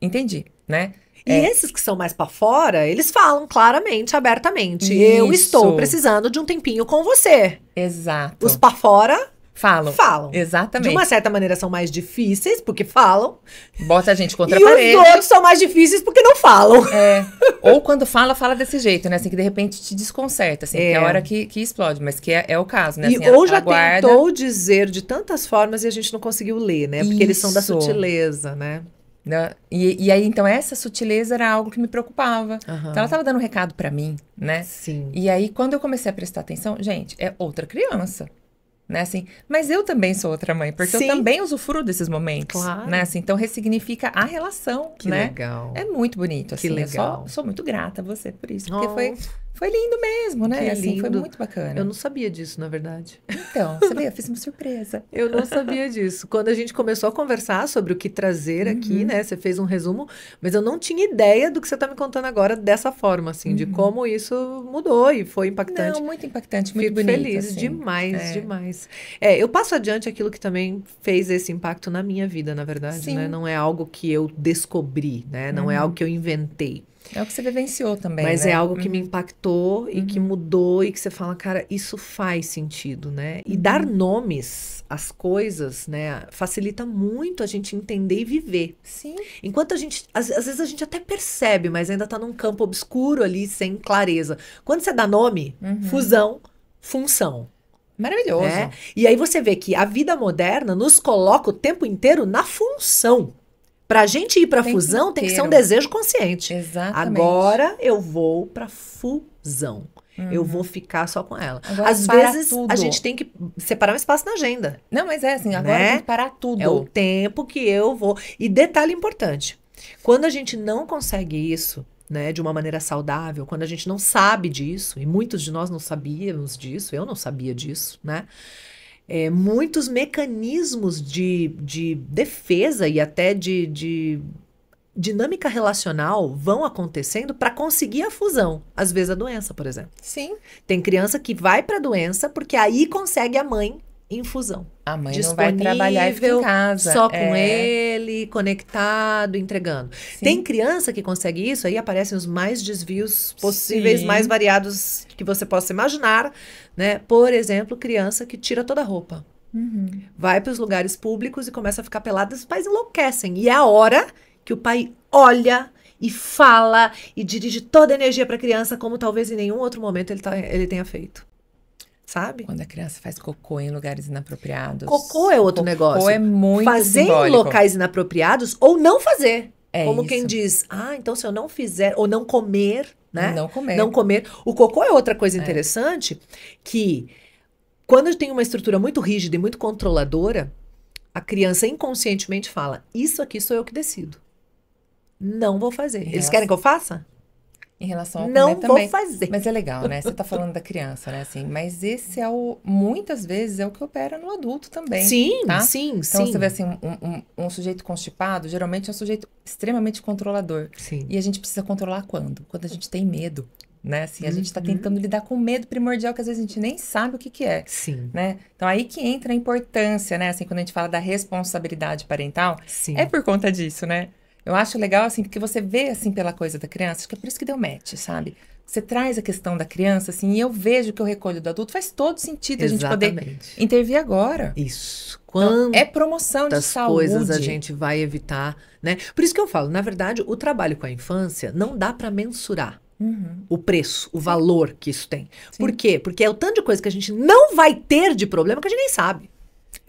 entendi, né? E é. esses que são mais para fora, eles falam claramente, abertamente. Isso. Eu estou precisando de um tempinho com você. Exato. Os para fora falam. Falam. Exatamente. De uma certa maneira são mais difíceis porque falam. Bota a gente contra e a parede. E os outros são mais difíceis porque não falam. É. Ou quando fala, fala desse jeito, né? Assim que de repente te desconcerta, assim, é. que é a é. hora que, que explode, mas que é, é o caso, né? Assim, e, ou já tentou dizer de tantas formas e a gente não conseguiu ler, né? Porque Isso. eles são da sutileza, né? Né? E, e, aí, então, essa sutileza era algo que me preocupava. Uhum. Então, ela estava dando um recado para mim, né? Sim. E aí, quando eu comecei a prestar atenção, gente, é outra criança. Né, assim, mas eu também sou outra mãe, porque Sim. eu também usufruo desses momentos. Claro. Né, assim, então ressignifica a relação. Que né? legal. É muito bonito. Assim, que legal. Eu sou muito grata a você por isso. Porque oh. foi foi lindo mesmo, né? Assim, lindo. foi muito bacana. Eu não sabia disso, na verdade. Então, sabia? Fiz uma surpresa. Eu não sabia disso. Quando a gente começou a conversar sobre o que trazer uhum. aqui, né? Você fez um resumo, mas eu não tinha ideia do que você está me contando agora dessa forma, assim, uhum. de como isso mudou e foi impactante. Não, muito impactante, muito Fico bonito. feliz, assim. demais, é. demais. É, eu passo adiante aquilo que também fez esse impacto na minha vida, na verdade, Sim. né? Não é algo que eu descobri, né? Não é uhum. é algo que eu inventei. É o que você vivenciou também. Mas né? é algo que me uhum. impactou e que uhum. mudou e que você fala, cara, isso faz sentido, né? E uhum. dar nomes às coisas, né, facilita muito a gente entender e viver. Sim. Enquanto a gente, às, às vezes a gente até percebe, mas ainda tá num campo obscuro ali, sem clareza. Quando você dá nome, uhum. fusão, função. Maravilhoso. Né? E aí você vê que a vida moderna nos coloca o tempo inteiro na função. Para a gente ir para fusão, tem que ser um desejo consciente. Exatamente. Agora eu vou para fusão. Uhum. Eu vou ficar só com ela. Agora, Às vezes tudo. a gente tem que separar um espaço na agenda. Não, mas é assim, agora né? tem que parar tudo. É o tempo que eu vou. E detalhe importante: quando a gente não consegue isso, né, de uma maneira saudável, quando a gente não sabe disso, e muitos de nós não sabíamos disso, eu não sabia disso, né? é, muitos mecanismos de, de defesa e até de, de dinâmica relacional vão acontecendo para conseguir a fusão. Às vezes a doença, por exemplo. Sim. Tem criança que vai para a doença porque aí consegue a mãe infusão. A mãe não vai trabalhar e fica em casa. Só com é... ele, conectado, entregando. Sim. Tem criança que consegue isso, aí aparecem os mais desvios possíveis, Sim. mais variados que você possa imaginar, né? Por exemplo, criança que tira toda a roupa. Uhum. Vai para os lugares públicos e começa a ficar pelada, os pais enlouquecem. E é a hora que o pai olha e fala e dirige toda a energia para a criança, como talvez em nenhum outro momento ele, tá, ele tenha feito sabe? Quando a criança faz cocô em lugares inapropriados. Cocô é outro cocô negócio. Cocô é muito Fazer simbólico. em locais inapropriados ou não fazer. É Como isso. quem diz, ah, então se eu não fizer, ou não comer, né? Não comer. Não comer. O cocô é outra coisa é. interessante, que quando tem uma estrutura muito rígida e muito controladora, a criança inconscientemente fala, isso aqui sou eu que decido. Não vou fazer. Eles querem que eu faça? em relação ao não comer também. Não vou fazer. Mas é legal, né? Você tá falando da criança, né? Assim, mas esse é o... Muitas vezes é o que opera no adulto também. Sim, tá? sim, então, sim. você vê assim, um, um, um, sujeito constipado, geralmente é um sujeito extremamente controlador. Sim. E a gente precisa controlar quando? Quando a gente tem medo. Né? Assim, a tá uhum. gente está tentando lidar com o medo primordial que às vezes a gente nem sabe o que, que é. Sim. Né? Então aí que entra a importância, né? Assim, quando a gente fala da responsabilidade parental, Sim. é por conta disso, né? Eu acho legal, assim, porque você vê, assim, pela coisa da criança, acho que é por isso que deu match, sabe? Você traz a questão da criança, assim, e eu vejo que eu recolho do adulto, faz todo sentido Exatamente. a gente poder intervir agora. Isso. quando então, é promoção de saúde. coisas a gente vai evitar, né? Por isso que eu falo, na verdade, o trabalho com a infância não dá para mensurar. Uhum. O preço, o Sim. valor que isso tem. Sim. Por quê? Porque é o tanto de coisa que a gente não vai ter de problema que a gente nem sabe.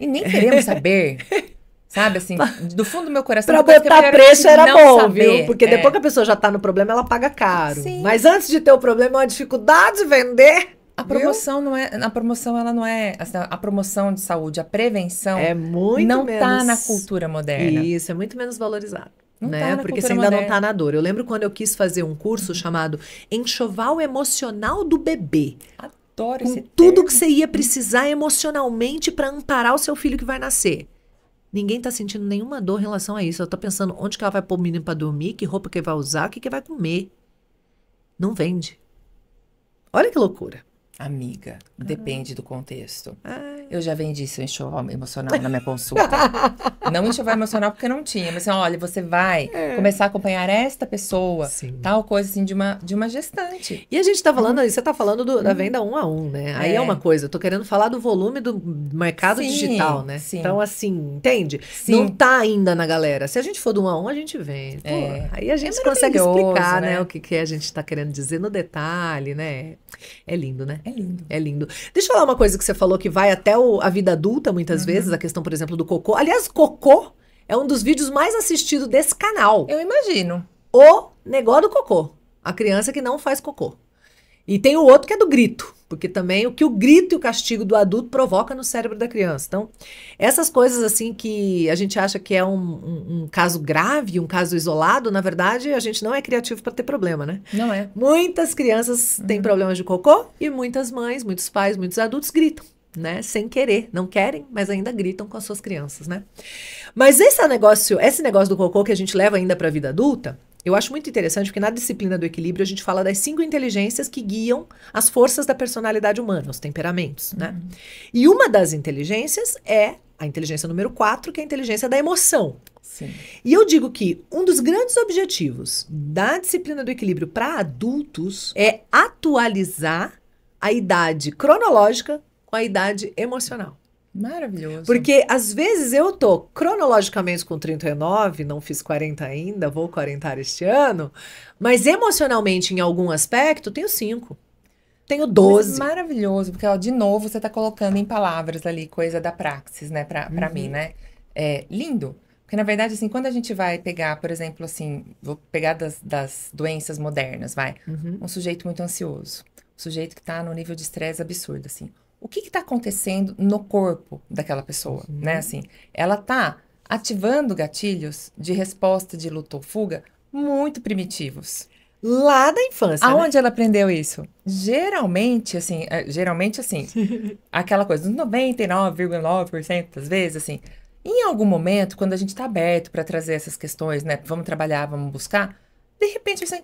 E nem queremos saber. Sabe, assim, do fundo do meu coração... pra é botar preço era bom, saber. viu? Porque é. depois que a pessoa já tá no problema, ela paga caro. Sim. Mas antes de ter o problema, é uma dificuldade vender... A promoção Viu? não é, a promoção ela não é, assim, a promoção de saúde, a prevenção é muito não menos, tá na cultura moderna. Isso, é muito menos valorizado. Não né? Tá Porque você ainda moderna. não tá na dor. Eu lembro quando eu quis fazer um curso uhum. chamado Enxoval Emocional do Bebê. Adoro com tudo termo. que você ia precisar emocionalmente para amparar o seu filho que vai nascer. Ninguém tá sentindo nenhuma dor em relação a isso. Ela tá pensando onde que ela vai pôr o menino pra dormir, que roupa que ele vai usar, o que que vai comer. Não vende. Olha que loucura. Amiga, depende do contexto. Ai. Eu já vendi seu enxoval emocional na minha consulta. não enxoval emocional porque não tinha, mas assim, olha, você vai é. começar a acompanhar esta pessoa, Sim. tal coisa assim, de uma, de uma gestante. E a gente tá uhum. falando, hum. você tá falando do, da uhum. venda um a um, né? Aí é. é. uma coisa, eu tô querendo falar do volume do mercado Sim. digital, né? Sim. Então, assim, entende? Sim. Não tá ainda na galera. Se a gente for do um a um, a gente vende. É. Aí a gente é consegue explicar, né? né? O que, que a gente tá querendo dizer no detalhe, né? É lindo, né? É lindo. É lindo. Deixa eu falar uma coisa que você falou que vai até o, a vida adulta, muitas uhum. vezes, a questão, por exemplo, do cocô. Aliás, cocô é um dos vídeos mais assistidos desse canal. Eu imagino. O negócio do cocô. A criança que não faz cocô. E tem o outro que é do grito, porque também o que o grito e o castigo do adulto provoca no cérebro da criança. Então, essas coisas assim que a gente acha que é um, um, um caso grave, um caso isolado, na verdade, a gente não é criativo para ter problema, né? Não é. Muitas crianças uhum. têm problemas de cocô e muitas mães, muitos pais, muitos adultos gritam. Né? Sem querer, não querem, mas ainda gritam com as suas crianças, né? Mas esse negócio, esse negócio do cocô que a gente leva ainda para a vida adulta, eu acho muito interessante porque na disciplina do equilíbrio a gente fala das cinco inteligências que guiam as forças da personalidade humana, os temperamentos, né? Uhum. E uma das inteligências é a inteligência número quatro, que é a inteligência da emoção. Sim. E eu digo que um dos grandes objetivos da disciplina do equilíbrio para adultos é atualizar a idade cronológica com a idade emocional. Maravilhoso. Porque às vezes eu tô cronologicamente com 39, não fiz 40 ainda, vou 40 este ano, mas emocionalmente em algum aspecto tenho 5. Tenho 12. Mas maravilhoso, porque ó, de novo você tá colocando em palavras ali coisa da praxis, né, pra, pra uhum. mim, né? É lindo. Porque, na verdade, assim, quando a gente vai pegar, por exemplo, assim, vou pegar das, das doenças modernas, vai. Uhum. Um sujeito muito ansioso. Um sujeito que tá num nível de estresse absurdo, assim o que está acontecendo no corpo daquela pessoa, Sim. Uhum. né? Assim, ela está ativando gatilhos de resposta de luta ou fuga muito primitivos. Lá da infância. Né? Aonde né? ela aprendeu isso? Geralmente, assim, é, geralmente, assim, aquela coisa, 99,9% das vezes, assim, em algum momento, quando a gente está aberto para trazer essas questões, né? Vamos trabalhar, vamos buscar, de repente, assim,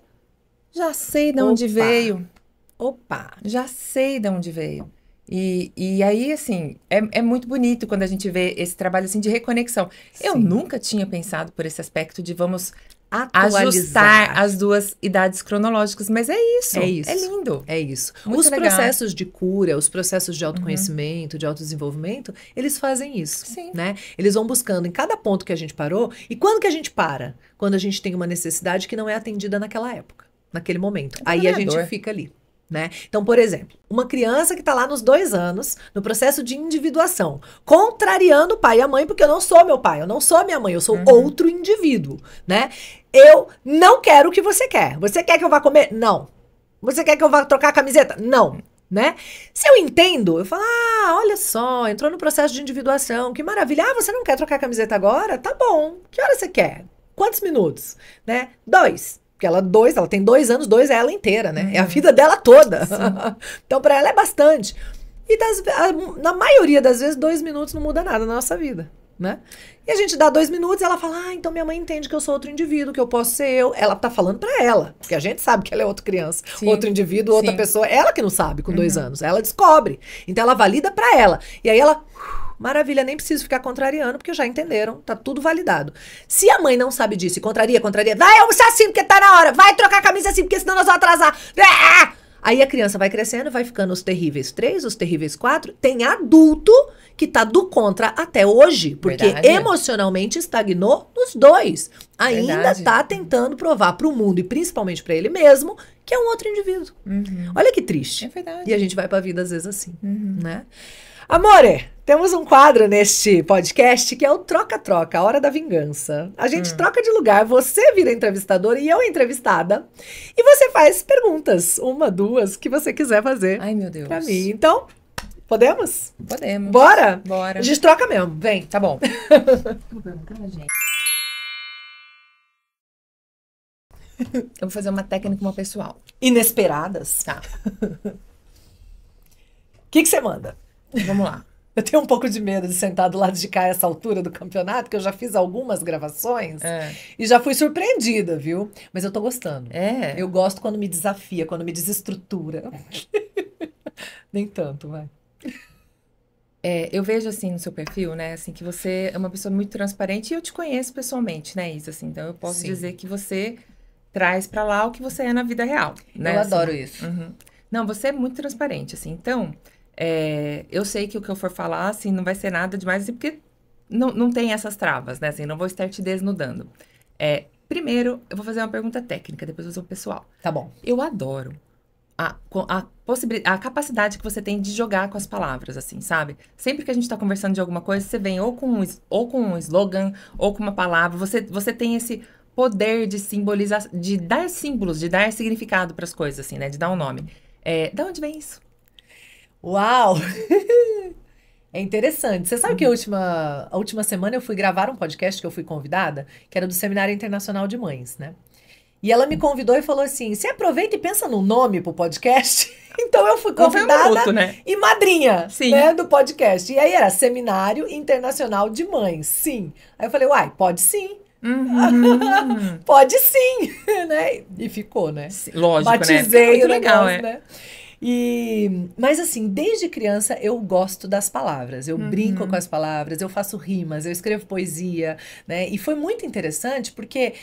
já sei de onde Opa. veio. Opa! Já sei de onde veio. E, e aí, assim, é, é muito bonito quando a gente vê esse trabalho assim de reconexão. Sim. Eu nunca tinha pensado por esse aspecto de vamos Atualizar. ajustar as duas idades cronológicas, mas é isso. É isso. É lindo. É isso. Muito os legal. processos de cura, os processos de uhum. autoconhecimento, uhum. de autodesenvolvimento, eles fazem isso, Sim. né? Eles vão buscando em cada ponto que a gente parou. E quando que a gente para? Quando a gente tem uma necessidade que não é atendida naquela época, naquele momento. É aí a gente fica ali. Né? Então, por exemplo, uma criança que está lá nos dois anos, no processo de individuação, contrariando o pai e a mãe, porque eu não sou meu pai, eu não sou minha mãe, eu sou uhum. outro indivíduo, né? Eu não quero o que você quer. Você quer que eu vá comer? Não. Você quer que eu vá trocar a camiseta? Não. Né? Se eu entendo, eu falo, ah, olha só, entrou no processo de individuação, que maravilha. Ah, você não quer trocar a camiseta agora? Tá bom. Que hora você quer? Quantos minutos? Né? Dois. Porque ela dois, ela tem dois anos, dois é ela inteira, né? É a uhum. vida dela toda. então, para ela é bastante. E das, a, na maioria das vezes, dois minutos não muda nada na nossa vida, né? E a gente dá dois minutos, e ela fala, ah, então minha mãe entende que eu sou outro indivíduo, que eu posso ser eu. Ela tá falando para ela, porque a gente sabe que ela é outra criança, sim, outro indivíduo, outra sim. pessoa. Ela que não sabe com uhum. dois anos, ela descobre. Então ela valida para ela. E aí ela Maravilha, nem preciso ficar contrariando, porque já entenderam, tá tudo validado. Se a mãe não sabe disso e contraria, contraria, vai almoçar assim porque tá na hora, vai trocar camisa assim porque senão nós vamos atrasar. Ah! Aí a criança vai crescendo, vai ficando os terríveis três, os terríveis quatro. Tem adulto que tá do contra até hoje, porque Verdade. emocionalmente estagnou nos dois. Ainda Verdade. tá tentando provar para o mundo e principalmente para ele mesmo que é um outro indivíduo. Uhum. Olha que triste. É verdade. E a gente vai para a vida às vezes assim, uhum. né? Amore, temos um quadro neste podcast que é o Troca-Troca, a Hora da Vingança. A gente hum. troca de lugar, você vira entrevistador e eu entrevistada. E você faz perguntas, uma, duas, que você quiser fazer. Ai, meu Deus. Pra mim. Então, podemos? Podemos. Bora? Bora. A gente troca mesmo, vem. Tá bom. eu vou fazer uma técnica uma pessoal. Inesperadas? Tá. O que você manda? Vamos lá. Eu tenho um pouco de medo de sentar do lado de cá a essa altura do campeonato, que eu já fiz algumas gravações é. e já fui surpreendida, viu? Mas eu tô gostando. É. Eu gosto quando me desafia, quando me desestrutura. Nem tanto, vai. É, eu vejo assim no seu perfil, né, assim que você é uma pessoa muito transparente e eu te conheço pessoalmente, né, Isa, assim, então eu posso Sim. dizer que você traz para lá o que você é na vida real, né? Eu assim. adoro isso. Uhum. Não, você é muito transparente, assim. Então, é, eu sei que o que eu for falar, assim, não vai ser nada demais, assim, porque não, não tem essas travas, né? Assim, não vou estar te desnudando. É, primeiro, eu vou fazer uma pergunta técnica, depois eu vou pessoal. Tá bom. Eu adoro a, a, a capacidade que você tem de jogar com as palavras, assim, sabe? Sempre que a gente está conversando de alguma coisa, você vem ou com um, ou com um slogan, ou com uma palavra. Você, você tem esse poder de simbolizar, de dar símbolos, de dar significado para as coisas, assim, né? De dar um nome. É, da onde vem isso? Uau! É interessante. Você sabe que a uhum. última, a última semana eu fui gravar um podcast que eu fui convidada, que era do Seminário Internacional de Mães, né? E ela me convidou e falou assim: você aproveita e pensa no nome pro podcast? Então eu fui convidada um né? e madrinha né, do podcast. E aí era Seminário Internacional de Mães, sim. Aí eu falei, uai, pode sim. Uhum. pode sim, né? E ficou, né? Lógico, né? Batizei né? Muito legal, é. né? E, mas assim, desde criança eu gosto das palavras, eu uhum. brinco com as palavras, eu faço rimas, eu escrevo poesia, né? E foi muito interessante porque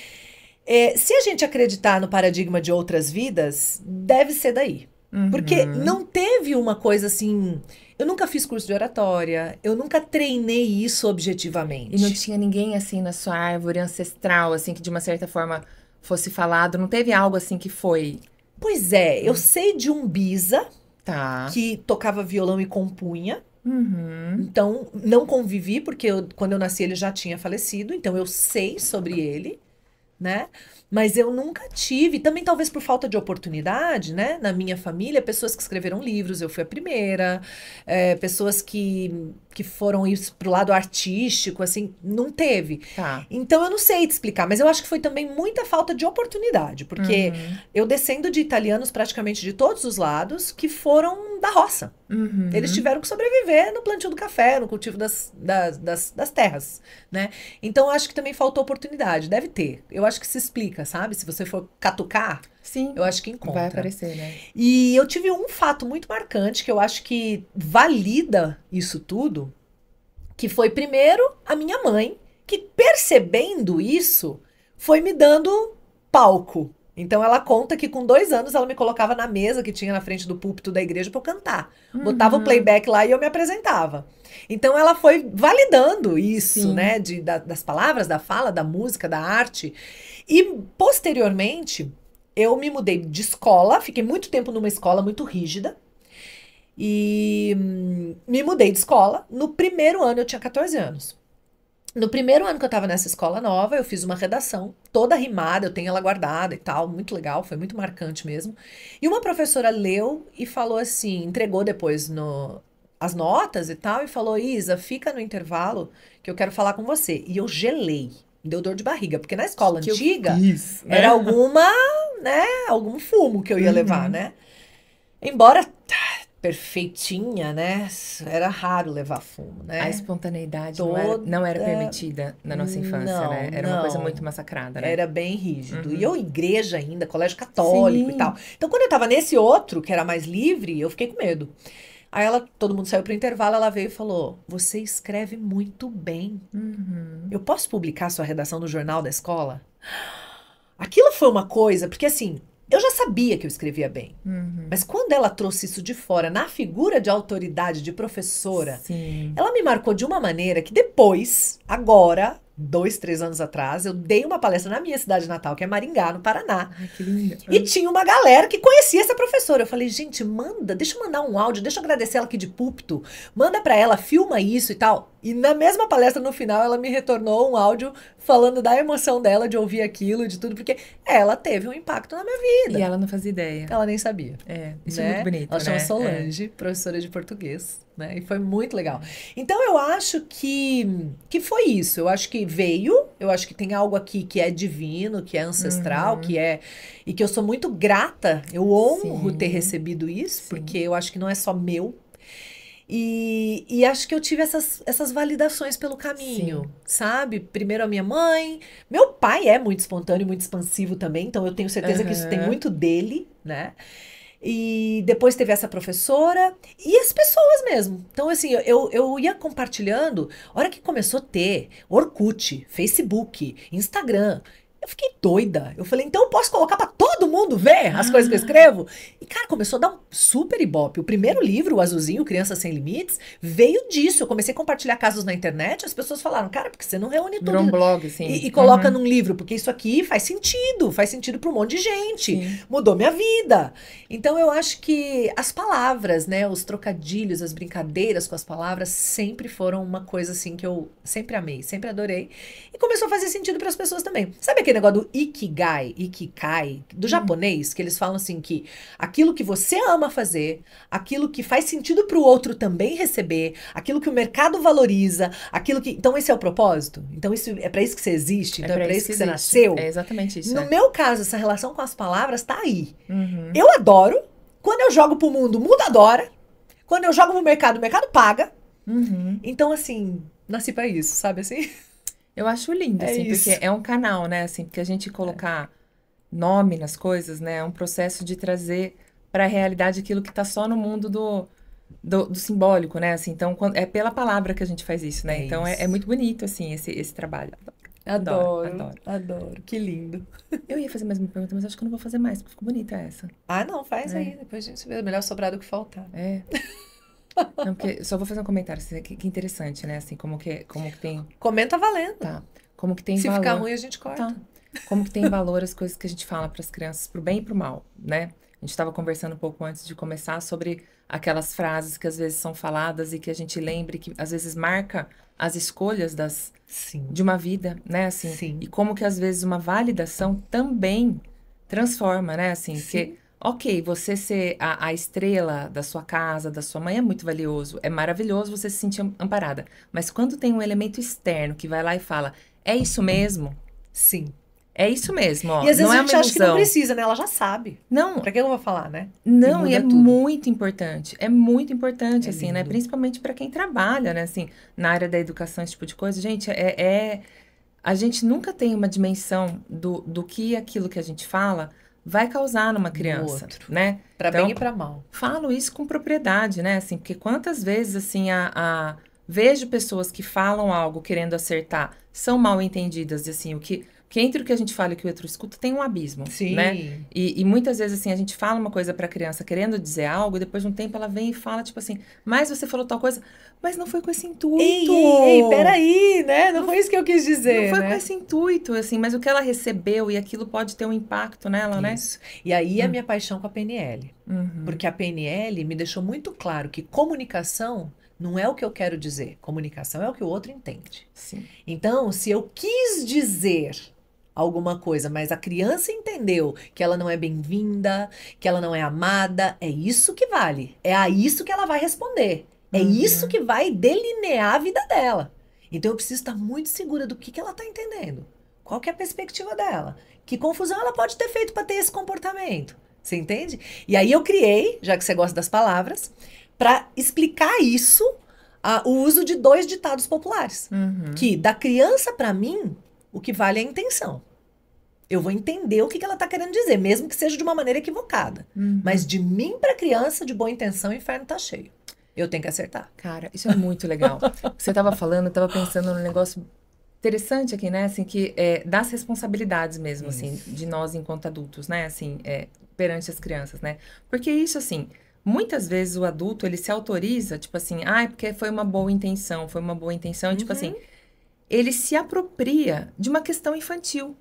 é, se a gente acreditar no paradigma de outras vidas, deve ser daí. Uhum. Porque não teve uma coisa assim. Eu nunca fiz curso de oratória, eu nunca treinei isso objetivamente. E não tinha ninguém assim na sua árvore ancestral, assim, que de uma certa forma fosse falado? Não teve algo assim que foi Pois é, eu hum. sei de um Biza tá. que tocava violão e compunha. Uhum. Então, não convivi, porque eu, quando eu nasci ele já tinha falecido, então eu sei sobre ele, né? Mas eu nunca tive, também talvez por falta de oportunidade, né? Na minha família, pessoas que escreveram livros, eu fui a primeira, é, pessoas que que foram isso pro lado artístico, assim, não teve. Tá. Então eu não sei te explicar, mas eu acho que foi também muita falta de oportunidade, porque uhum. eu descendo de italianos praticamente de todos os lados que foram da roça. Uhum. Eles tiveram que sobreviver no plantio do café, no cultivo das, das, das, das terras, né? Então eu acho que também faltou oportunidade, deve ter. Eu acho que se explica, sabe? Se você for catucar. Sim. Eu acho que encontra. Vai aparecer, né? E eu tive um fato muito marcante que eu acho que valida isso tudo, que foi primeiro a minha mãe, que percebendo isso, foi me dando palco. Então ela conta que com dois anos ela me colocava na mesa que tinha na frente do púlpito da igreja para eu cantar. Uhum. Botava o playback lá e eu me apresentava. Então ela foi validando isso, Sim. né? De, da, das palavras, da fala, da música, da arte. E posteriormente, eu me mudei de escola, fiquei muito tempo numa escola muito rígida. E hum, me mudei de escola. No primeiro ano eu tinha 14 anos. No primeiro ano que eu estava nessa escola nova, eu fiz uma redação toda rimada, eu tenho ela guardada e tal, muito legal, foi muito marcante mesmo. E uma professora leu e falou assim, entregou depois no, as notas e tal, e falou: Isa, fica no intervalo que eu quero falar com você. E eu gelei deu dor de barriga, porque na escola que antiga né? era alguma, né, algum fumo que eu ia levar, uhum. né? Embora tá, perfeitinha, né? Era raro levar fumo, né? A espontaneidade Toda... não, era, não, era, permitida na nossa infância, né? não, né? Era não. uma coisa muito massacrada, né? Era bem rígido. Uhum. E eu, igreja ainda, colégio católico Sim. e tal. Então, quando eu tava nesse outro, que era mais livre, eu fiquei com medo. Aí ela, todo mundo saiu pro intervalo, ela veio e falou: Você escreve muito bem. Uhum. Eu posso publicar sua redação no jornal da escola? Aquilo foi uma coisa, porque assim, eu já sabia que eu escrevia bem. Uhum. Mas quando ela trouxe isso de fora, na figura de autoridade de professora, Sim. ela me marcou de uma maneira que depois, agora, dois, três anos atrás, eu dei uma palestra na minha cidade natal, que é Maringá, no Paraná. Ai, que E tinha uma galera que conhecia essa professora. Eu falei, gente, manda, deixa eu mandar um áudio, deixa eu agradecer ela aqui de púlpito, manda para ela, filma isso e tal. E na mesma palestra, no final, ela me retornou um áudio falando da emoção dela de ouvir aquilo, de tudo, porque ela teve um impacto na minha vida. E ela não fazia ideia. Ela nem sabia. É, isso né? é muito né? bonito. Ela chama né? Solange, é. professora de português, né? E foi muito legal. Então eu acho que, que foi isso. Eu acho que veio, eu acho que tem algo aqui que é divino, que é ancestral, uhum. que é. E que eu sou muito grata, eu honro Sim. ter recebido isso, Sim. porque eu acho que não é só meu, e, e acho que eu tive essas, essas validações pelo caminho, Sim. sabe? Primeiro a minha mãe. Meu pai é muito espontâneo, muito expansivo também, então eu tenho certeza uhum. que isso tem muito dele, né? E depois teve essa professora e as pessoas mesmo. Então, assim, eu, eu ia compartilhando. A hora que começou a ter Orkut, Facebook, Instagram, eu fiquei doida. Eu falei, então eu posso colocar para todo mundo ver as coisas que eu ah. escrevo? cara, começou a dar um super ibope. O primeiro livro, o Azulzinho, Crianças Sem Limites, veio disso. Eu comecei a compartilhar casos na internet, as pessoas falaram, cara, porque você não reúne tudo. Virou um blog, sim. E, e coloca uhum. num livro, porque isso aqui faz sentido, faz sentido para um monte de gente. Sim. Mudou minha vida. Então eu acho que as palavras, né, os trocadilhos, as brincadeiras com as palavras sempre foram uma coisa assim que eu sempre amei, sempre adorei. E começou a fazer sentido para as pessoas também. Sabe aquele negócio do ikigai, ikikai, do hum. japonês, que eles falam assim que aqui aquilo que você ama fazer, aquilo que faz sentido para o outro também receber, aquilo que o mercado valoriza, aquilo que. Então, esse é o propósito? Então, isso é para isso que você existe? É então, é para é isso que, você nasceu? É exatamente isso. No é. meu caso, essa relação com as palavras tá aí. Uhum. Eu adoro. Quando eu jogo pro mundo, o mundo adora. Quando eu jogo pro mercado, o mercado paga. Uhum. Então, assim, nasci para isso, sabe assim? Eu acho lindo, é assim, isso. porque é um canal, né? Assim, porque a gente colocar nome nas coisas, né? É um processo de trazer para a realidade aquilo que está só no mundo do, do, do, simbólico, né? Assim, então, quando, é pela palavra que a gente faz isso, né? É então, é, isso. É, é, muito bonito, assim, esse, esse trabalho. Adoro, adoro, adoro, adoro. Que lindo. Eu ia fazer mais uma pergunta, mas acho que eu não vou fazer mais, porque ficou bonita essa. Ah, não, faz é. aí, depois a gente vê. Melhor sobrar do que faltar. É. não, porque só vou fazer um comentário, assim, que, que interessante, né? Assim, como que, como que tem... Comenta valendo. Tá. Como que tem Se valor. ficar ruim, a gente corta. Tá como que tem valor as coisas que a gente fala para as crianças, para o bem e para o mal, né? A gente estava conversando um pouco antes de começar sobre aquelas frases que às vezes são faladas e que a gente lembre que às vezes marca as escolhas das Sim. de uma vida, né? Assim, Sim. e como que às vezes uma validação também transforma, né? Assim, Sim. porque ok, você ser a, a, estrela da sua casa, da sua mãe é muito valioso, é maravilhoso você se sentir amparada. Mas quando tem um elemento externo que vai lá e fala, é isso mesmo? Sim. É isso mesmo. Ó. E às vezes não a é gente é acha que não precisa, né? Ela já sabe. Não. Pra que eu vou falar, né? Não, e, e é tudo. muito importante. É muito importante, é assim, né? lindo. né? Principalmente para quem trabalha, né? Assim, na área da educação, esse tipo de coisa. Gente, é, é. A gente nunca tem uma dimensão do, do que aquilo que a gente fala vai causar numa criança, Outro. né? Para então, bem e para mal. Falo isso com propriedade, né? Assim, porque quantas vezes, assim, a, a... vejo pessoas que falam algo querendo acertar, são mal entendidas, e assim, o que que entre o que a gente fala e o que o outro escuta tem um abismo, Sim. né? E, e muitas vezes, assim, a gente fala uma coisa pra criança querendo dizer algo e depois de um tempo ela vem e fala, tipo assim, mas você falou tal coisa, mas não foi com esse intuito. Ei, ei, ei peraí, né? Não, não, foi isso que eu quis dizer, Não foi né? com esse intuito, assim, mas o que ela recebeu e aquilo pode ter um impacto nela, né? isso. né? E aí é hum. a minha paixão com a PNL. Uhum. Porque a PNL me deixou muito claro que comunicação não é o que eu quero dizer. Comunicação é o que o outro entende. Sim. Então, se eu quis dizer alguma coisa, mas a criança entendeu que ela não é bem-vinda, que ela não é amada, é isso que vale. É a isso que ela vai responder. É uhum. isso que vai delinear a vida dela. Então eu preciso estar muito segura do que, que ela está entendendo. Qual que é a perspectiva dela? Que confusão ela pode ter feito para ter esse comportamento? Você entende? E aí eu criei, já que você gosta das palavras, para explicar isso, a, ah, o uso de dois ditados populares, uhum. que da criança para mim o que vale é a intenção. Eu vou entender o que, que ela está querendo dizer, mesmo que seja de uma maneira equivocada. Uhum. Mas de mim para criança, de boa intenção, o inferno está cheio. Eu tenho que acertar. Cara, isso é muito legal. Você estava falando, eu estava pensando num negócio interessante aqui, né? Assim, que é, das responsabilidades mesmo, assim, isso. assim, de nós enquanto adultos, né? Assim, é, perante as crianças, né? Porque isso, assim, muitas vezes o adulto, ele se autoriza, tipo assim, ah, é porque foi uma boa intenção, foi uma boa intenção. Uhum. E, tipo assim, uhum ele se apropria de uma questão infantil.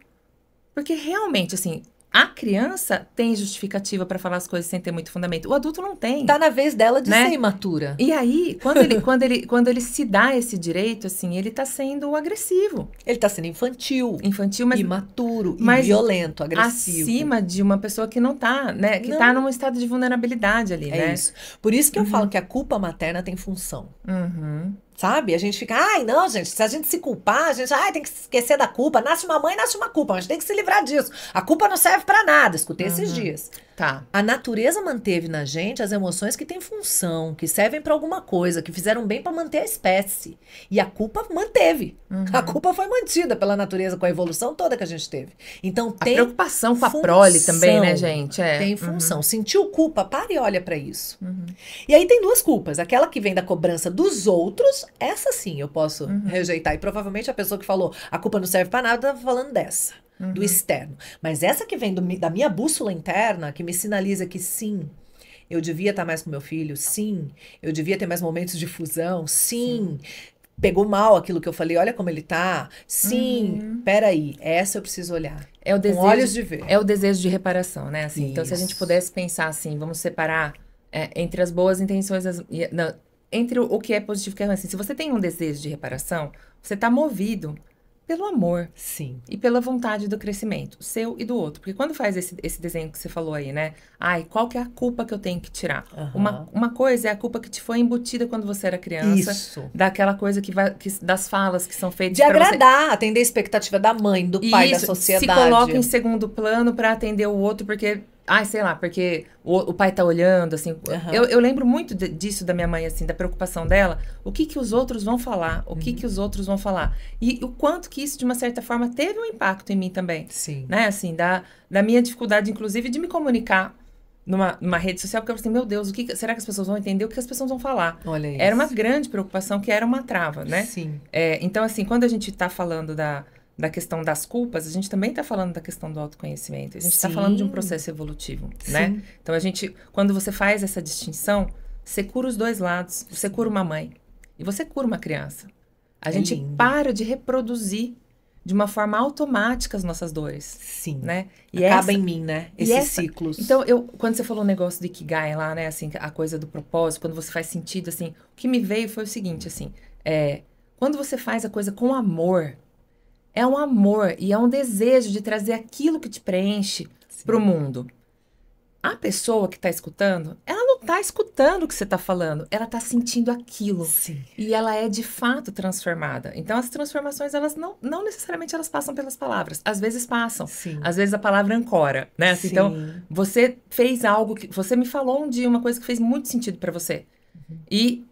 Porque realmente, assim, a criança tem justificativa para falar as coisas sem ter muito fundamento. O adulto não tem. Tá na vez dela de né? ser imatura. E aí, quando ele, quando, ele, quando ele se dá esse direito, assim, ele tá sendo agressivo. Ele tá sendo infantil. Infantil, mas. Imaturo, mas violento, agressivo. Acima de uma pessoa que não tá, né? Que tá não. tá num estado de vulnerabilidade ali, é né? É isso. Por isso que eu uhum. falo que a culpa materna tem função. Uhum. Sabe? A gente fica, ai, não, gente, se a gente se culpar, a gente, ai, tem que esquecer da culpa. Nasce uma mãe, nasce uma culpa, a gente tem que se livrar disso. A culpa não serve para nada, escutei uhum. esses dias. Tá. A natureza manteve na gente as emoções que têm função, que servem para alguma coisa, que fizeram bem para manter a espécie. E a culpa manteve. Uhum. A culpa foi mantida pela natureza com a evolução toda que a gente teve. Então tem. A preocupação com a função, prole também, né, gente? É. Tem uhum. função. Uhum. Sentiu culpa, para e olha para isso. Uhum. E aí tem duas culpas. Aquela que vem da cobrança dos outros, essa sim eu posso uhum. rejeitar. E provavelmente a pessoa que falou a culpa não serve para nada, tá falando dessa uhum. do externo. Mas essa que vem do, da minha bússola interna, que me sinaliza que sim, eu devia estar tá mais com meu filho, sim, eu devia ter mais momentos de fusão, sim. sim. Pegou mal aquilo que eu falei, olha como ele tá. Sim, uhum. peraí, essa eu preciso olhar. É o desejo, com olhos de ver. É o desejo de reparação, né? Assim, então, se a gente pudesse pensar assim, vamos separar é, entre as boas intenções, as, não, entre o, o, que é positivo e o que é ruim. Assim, se você tem um desejo de reparação, você está movido pelo amor. Sim. E pela vontade do crescimento, seu e do outro. Porque quando faz esse, esse desenho que você falou aí, né? Ai, qual que é a culpa que eu tenho que tirar? Uhum. Uma, uma coisa é a culpa que te foi embutida quando você era criança. Isso. Daquela coisa que vai. Que, das falas que são feitas. De agradar, você... atender a expectativa da mãe, do pai, da sociedade. Se coloca em segundo plano para atender o outro, porque Ai, sei lá, porque o, o pai tá olhando, assim. Uhum. Eu, eu, lembro muito de, disso da minha mãe, assim, da preocupação dela. O que que os outros vão falar? O que uhum. que os outros vão falar? E o quanto que isso, de uma certa forma, teve um impacto em mim também. Sim. Né, assim, da, da minha dificuldade, inclusive, de me comunicar numa, numa rede social, porque eu pensei, assim, meu Deus, o que, será que as pessoas vão entender? O que as pessoas vão falar? Olha isso. Era uma grande preocupação, que era uma trava, né? Sim. É, então, assim, quando a gente tá falando da da questão das culpas, a gente também está falando da questão do autoconhecimento. A gente está falando de um processo evolutivo, né? Sim. né? Então a gente, quando você faz essa distinção, você cura os dois lados. Você cura uma mãe e você cura uma criança. A é gente lindo. para de reproduzir de uma forma automática as nossas dores. Sim. Né? E Acaba essa, em mim, né? Esses essa, ciclos. Então, eu, quando você falou o um negócio do Ikigai lá, né? Assim, a coisa do propósito, quando você faz sentido, assim, o que me veio foi o seguinte, assim, é, quando você faz a coisa com amor, é um amor e é um desejo de trazer aquilo que te preenche para o mundo. A pessoa que está escutando, ela não está escutando o que você está falando, ela está sentindo aquilo. Sim. E ela é de fato transformada. Então as transformações, elas não, não necessariamente elas passam pelas palavras. Às vezes passam. Sim. Às vezes a palavra ancora, né? Assim, então, Sim. então você fez algo que você me falou um dia uma coisa que fez muito sentido para você. Uhum. E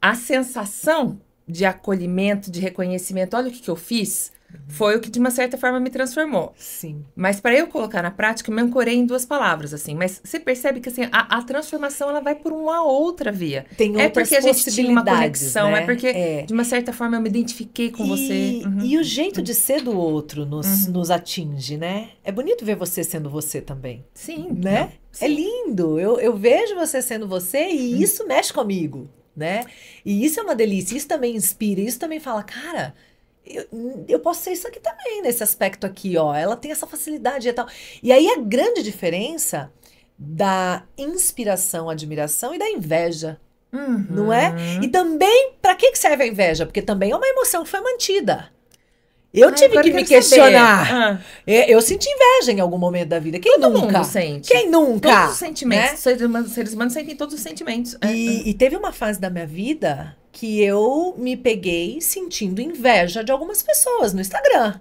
a sensação de acolhimento, de reconhecimento, olha o que, que eu fiz, foi o que de uma certa forma me transformou. Sim. Mas para eu colocar na prática, eu me ancorei em duas palavras assim, mas você percebe que assim, a, a transformação ela vai por uma outra via. Tem outras é porque a gente tem uma conexão, é né? é porque é. de uma certa forma eu me identifiquei com e, você. Uhum. E o jeito de ser do outro nos, uhum. nos atinge, né? É bonito ver você sendo você também. Sim. Né? É sim. É lindo. Eu, eu vejo você sendo você e uhum. isso mexe comigo, né? E isso é uma delícia, isso também inspira, isso também fala, cara, eu, eu, posso ser isso aqui também, nesse aspecto aqui, ó. Ela tem essa facilidade e tal. E aí a grande diferença da inspiração, admiração e da inveja. Uhum. Não é? Uhum. E também, para que serve a inveja? Porque também é uma emoção que foi mantida. Eu Ai, tive que me questionar. Ah. É, eu senti inveja em algum momento da vida. Quem Todo nunca? mundo sente. Quem nunca? Todos os sentimentos. Né? Seres, humanos, seres humanos sentem todos os sentimentos. É, e, é. e teve uma fase da minha vida que eu me peguei sentindo inveja de algumas pessoas no Instagram.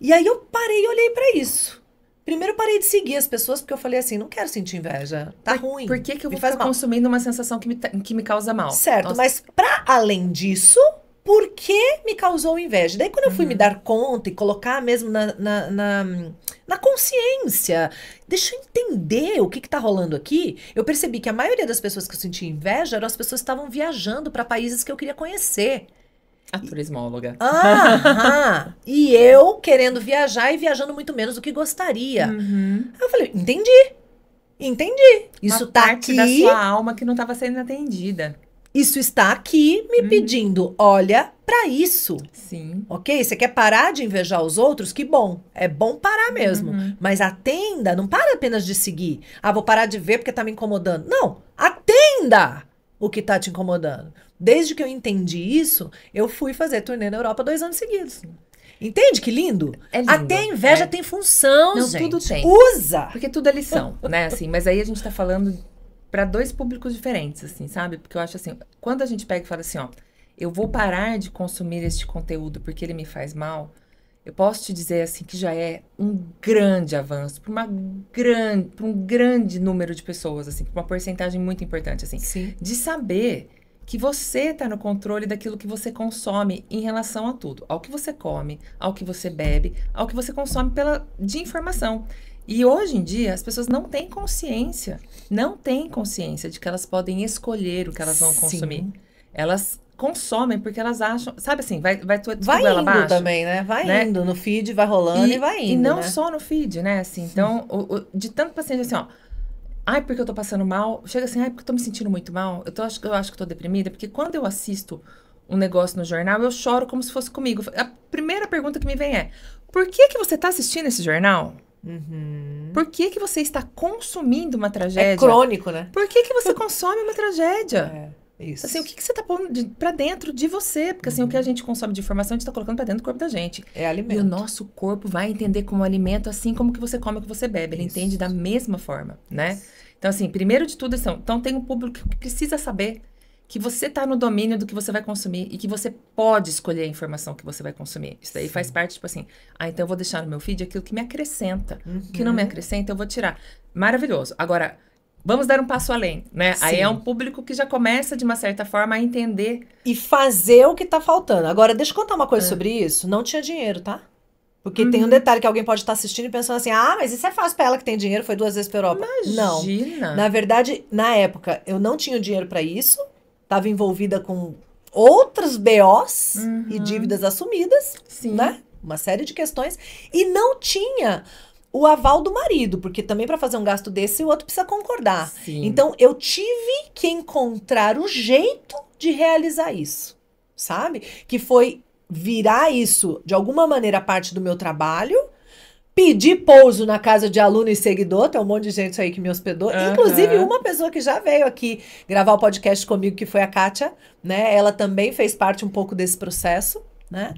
E aí eu parei e olhei para isso. Primeiro parei de seguir as pessoas porque eu falei assim, não quero sentir inveja, tá por, ruim. Por que, que eu vou ficar mal? consumindo uma sensação que me, que me causa mal? Certo, Nossa. mas para além disso, por que me causou inveja? Daí, quando eu fui uhum. me dar conta e colocar mesmo na, na, na, na consciência, deixa eu entender o que está rolando aqui, eu percebi que a maioria das pessoas que eu sentia inveja eram as pessoas que estavam viajando para países que eu queria conhecer. A turismóloga. Ah, e eu querendo viajar e viajando muito menos do que gostaria. Uhum. eu falei, entendi. Entendi. Isso Uma tá parte aqui. da sua alma que não estava sendo atendida. Isso está aqui me uhum. pedindo, olha para isso. Sim. Ok? Você quer parar de invejar os outros? Que bom. É bom parar mesmo. Uhum. Mas atenda, não para apenas de seguir. Ah, vou parar de ver porque tá me incomodando. Não, atenda o que tá te incomodando. Desde que eu entendi isso, eu fui fazer turnê na Europa dois anos seguidos. Entende que lindo? É lindo Até a inveja é. tem função, Não, gente. tudo tem. Usa! Porque tudo é lição, né? Assim, mas aí a gente tá falando para dois públicos diferentes, assim, sabe? Porque eu acho assim, quando a gente pega e fala assim, ó, eu vou parar de consumir este conteúdo porque ele me faz mal, eu posso te dizer assim que já é um grande avanço para uma grande, para um grande número de pessoas, assim, para uma porcentagem muito importante, assim, Sim. de saber que você está no controle daquilo que você consome em relação a tudo, ao que você come, ao que você bebe, ao que você consome pela de informação. E hoje em dia as pessoas não têm consciência, não têm consciência de que elas podem escolher o que elas vão Sim. consumir. Elas consomem porque elas acham, sabe assim, vai vai tua vai indo abaixo, também, né? Vai né? indo no feed, vai rolando e, e vai indo. E não né? só no feed, né? Assim, então, o, o, de tanto paciente assim, ó, ai porque eu tô passando mal, chega assim, ai porque eu tô me sentindo muito mal, eu tô acho eu acho que estou tô deprimida, porque quando eu assisto um negócio no jornal, eu choro como se fosse comigo. A primeira pergunta que me vem é: por que que você tá assistindo esse jornal? Uhum. Por que, que você está consumindo uma é tragédia? É crônico, né? Por que, que você consome uma tragédia? É, isso. Assim, o que, que você está pondo de, para dentro de você? Porque uhum. assim, o que a uhum. gente consome de informação, a gente está colocando para dentro do corpo da gente. É alimento. E o nosso corpo vai entender como alimento, assim como que você come, o que você bebe. Ele isso. entende da mesma forma, né? Isso. Então, assim, primeiro de tudo, assim, então, tem um público que precisa saber que você está no domínio do que você vai consumir e que você pode escolher a informação que você vai consumir. Isso daí Sim. faz parte, tipo assim, ah, então eu vou deixar no meu feed aquilo que me acrescenta. Uhum. O que não me uhum. acrescenta, eu vou tirar. Maravilhoso. Agora, vamos dar um passo além, né? Sim. Aí é um público que já começa, de uma certa forma, a entender. E fazer o que está faltando. Agora, deixa eu contar uma coisa é. sobre isso. Não tinha dinheiro, tá? Porque uhum. tem um uhum. detalhe que alguém pode estar tá assistindo e pensando assim: ah, mas isso é fácil para ela que tem dinheiro, foi duas vezes para Europa. Imagina. Não. Na verdade, na época, eu não tinha dinheiro para isso estava envolvida com outros BOs uhum. e dívidas assumidas, Sim. né? Uma série de questões. E não tinha o aval do marido, porque também para fazer um gasto desse o outro precisa concordar. Sim. Então eu tive que encontrar o jeito de realizar isso, sabe? Que foi virar isso de alguma maneira parte do meu trabalho Pedi pouso na casa de aluno e seguidor, tem um monte de gente aí que me hospedou. Uhum. Inclusive, uma pessoa que já veio aqui gravar o podcast comigo, que foi a Kátia, né? Ela também fez parte um pouco desse processo, né?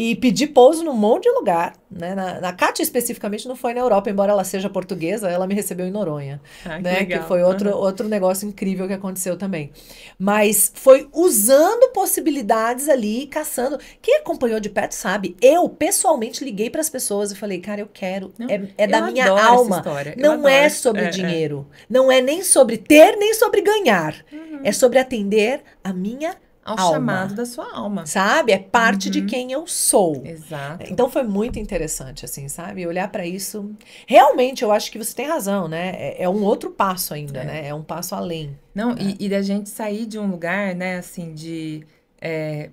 e pedi pouso num monte de lugar. Né? Na, na Cátia, especificamente, não foi na Europa, embora ela seja portuguesa, ela me recebeu em Noronha. Ah, né? que, que foi outro, uhum. outro negócio incrível que aconteceu também. Mas foi usando possibilidades ali, caçando. Quem acompanhou de perto sabe. Eu, pessoalmente, liguei para as pessoas e falei, cara, eu quero. Não, é, é eu da minha alma. Não é adoro. é sobre é, é. dinheiro. É. Não é nem sobre ter, nem sobre ganhar. Uhum. É sobre atender a minha alma ao alma. chamado da sua alma. Sabe? É parte uhum. de quem eu sou. Exato. Então foi muito interessante, assim, sabe? Olhar para isso. Realmente, eu acho que você tem razão, né? É, é um outro passo ainda, é. né? É um passo além. Não, né? e, é. e, da gente sair de um lugar, né, assim, de. É,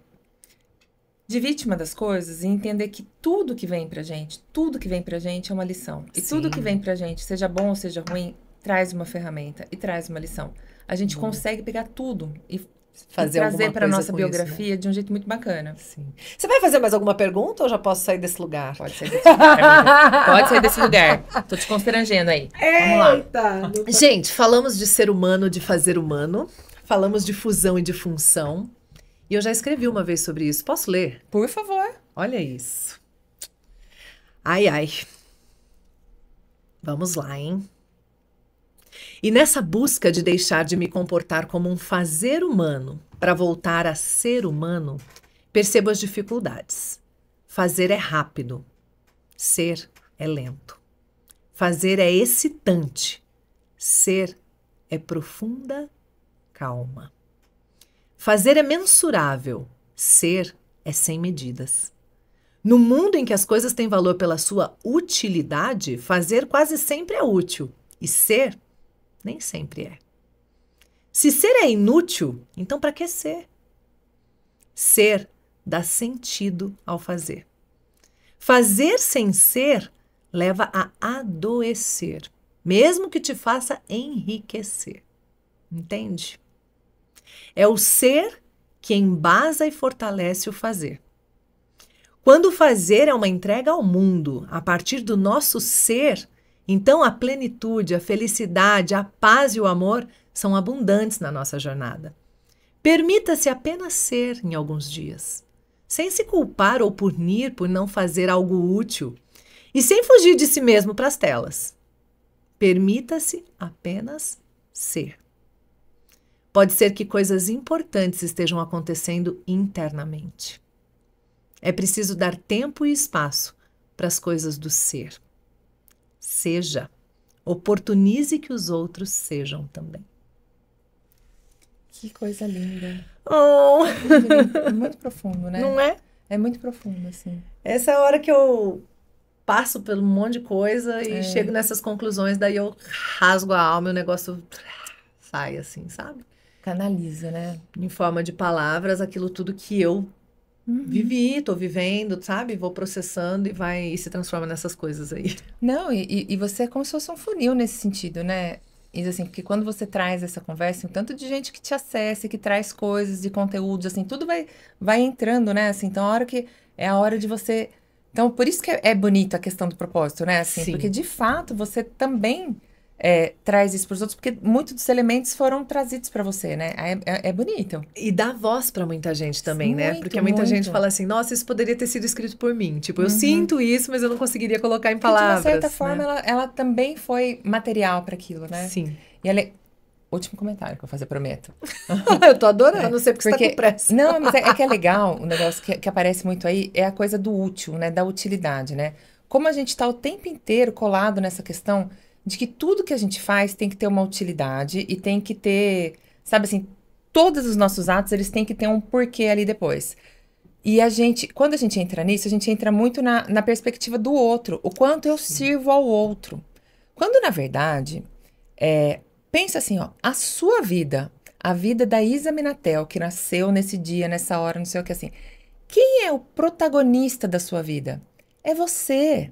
de vítima das coisas e entender que tudo que vem pra gente, tudo que vem pra gente é uma lição. E Sim. tudo que vem pra gente, seja bom ou seja ruim, traz uma ferramenta e traz uma lição. A gente hum. consegue pegar tudo e fazer trazer para nossa biografia isso, né? de um jeito muito bacana. Sim. Você vai fazer mais alguma pergunta ou já posso sair desse lugar? Pode sair desse lugar. Pode sair desse lugar. Tô te constrangendo aí. Eita! Gente, falamos de ser humano, de fazer humano. Falamos de fusão e de função. E eu já escrevi uma vez sobre isso. Posso ler? Por favor. Olha isso. Ai, ai. Vamos lá, hein? E nessa busca de deixar de me comportar como um fazer humano para voltar a ser humano, percebo as dificuldades. Fazer é rápido, ser é lento. Fazer é excitante, ser é profunda calma. Fazer é mensurável, ser é sem medidas. No mundo em que as coisas têm valor pela sua utilidade, fazer quase sempre é útil e ser nem sempre é. Se ser é inútil, então para que ser? Ser dá sentido ao fazer. Fazer sem ser leva a adoecer, mesmo que te faça enriquecer. Entende? É o ser que embasa e fortalece o fazer. Quando o fazer é uma entrega ao mundo a partir do nosso ser, então, a plenitude, a felicidade, a paz e o amor são abundantes na nossa jornada. Permita-se apenas ser em alguns dias, sem se culpar ou punir por não fazer algo útil e sem fugir de si mesmo para as telas. Permita-se apenas ser. Pode ser que coisas importantes estejam acontecendo internamente. É preciso dar tempo e espaço para as coisas do ser. Seja. Oportunize que os outros sejam também. Que coisa linda. Oh. É muito profundo, né? Não é? É muito profundo, assim. Essa é a hora que eu passo por um monte de coisa e é. chego nessas conclusões, daí eu rasgo a alma e o negócio sai assim, sabe? Canaliza, né? Em forma de palavras, aquilo tudo que eu Uhum. Vivi, tô vivendo, sabe? Vou processando e vai e se transforma nessas coisas aí. Não, e, e você é como se fosse um funil nesse sentido, né? Isso assim, porque quando você traz essa conversa, um tanto de gente que te acessa, que traz coisas de conteúdos, assim, tudo vai, vai entrando, né? Assim, então a hora que é a hora de você. Então, por isso que é, é bonito a questão do propósito, né? Assim, Sim. porque de fato você também é, traz isso para os outros, porque muitos dos elementos foram trazidos para você, né? É, é, é, bonito. E dá voz para muita gente também, né? porque muita muito. gente fala assim: nossa, isso poderia ter sido escrito por mim. Tipo, eu uhum. sinto isso, mas eu não conseguiria colocar em palavras. Porque de uma certa né? forma, ela, ela, também foi material para aquilo, né? Sim. E ela. É, último comentário que eu vou fazer, prometo. eu tô adorando, é, não sei porque, porque você tá com pressa. Não, mas é, é, que é legal, o negócio que, que aparece muito aí é a coisa do útil, né? Da utilidade, né? Como a gente tá o tempo inteiro colado nessa questão de que tudo que a gente faz tem que ter uma utilidade e tem que ter, sabe assim, todos os nossos atos, eles têm que ter um porquê ali depois. E a gente, quando a gente entra nisso, a gente entra muito na, na perspectiva do outro, o quanto eu sirvo ao outro. Quando, na verdade, é, pensa assim, ó, a sua vida, a vida da Isa Minatel, que nasceu nesse dia, nessa hora, não sei o que assim. Quem é o protagonista da sua vida? É você.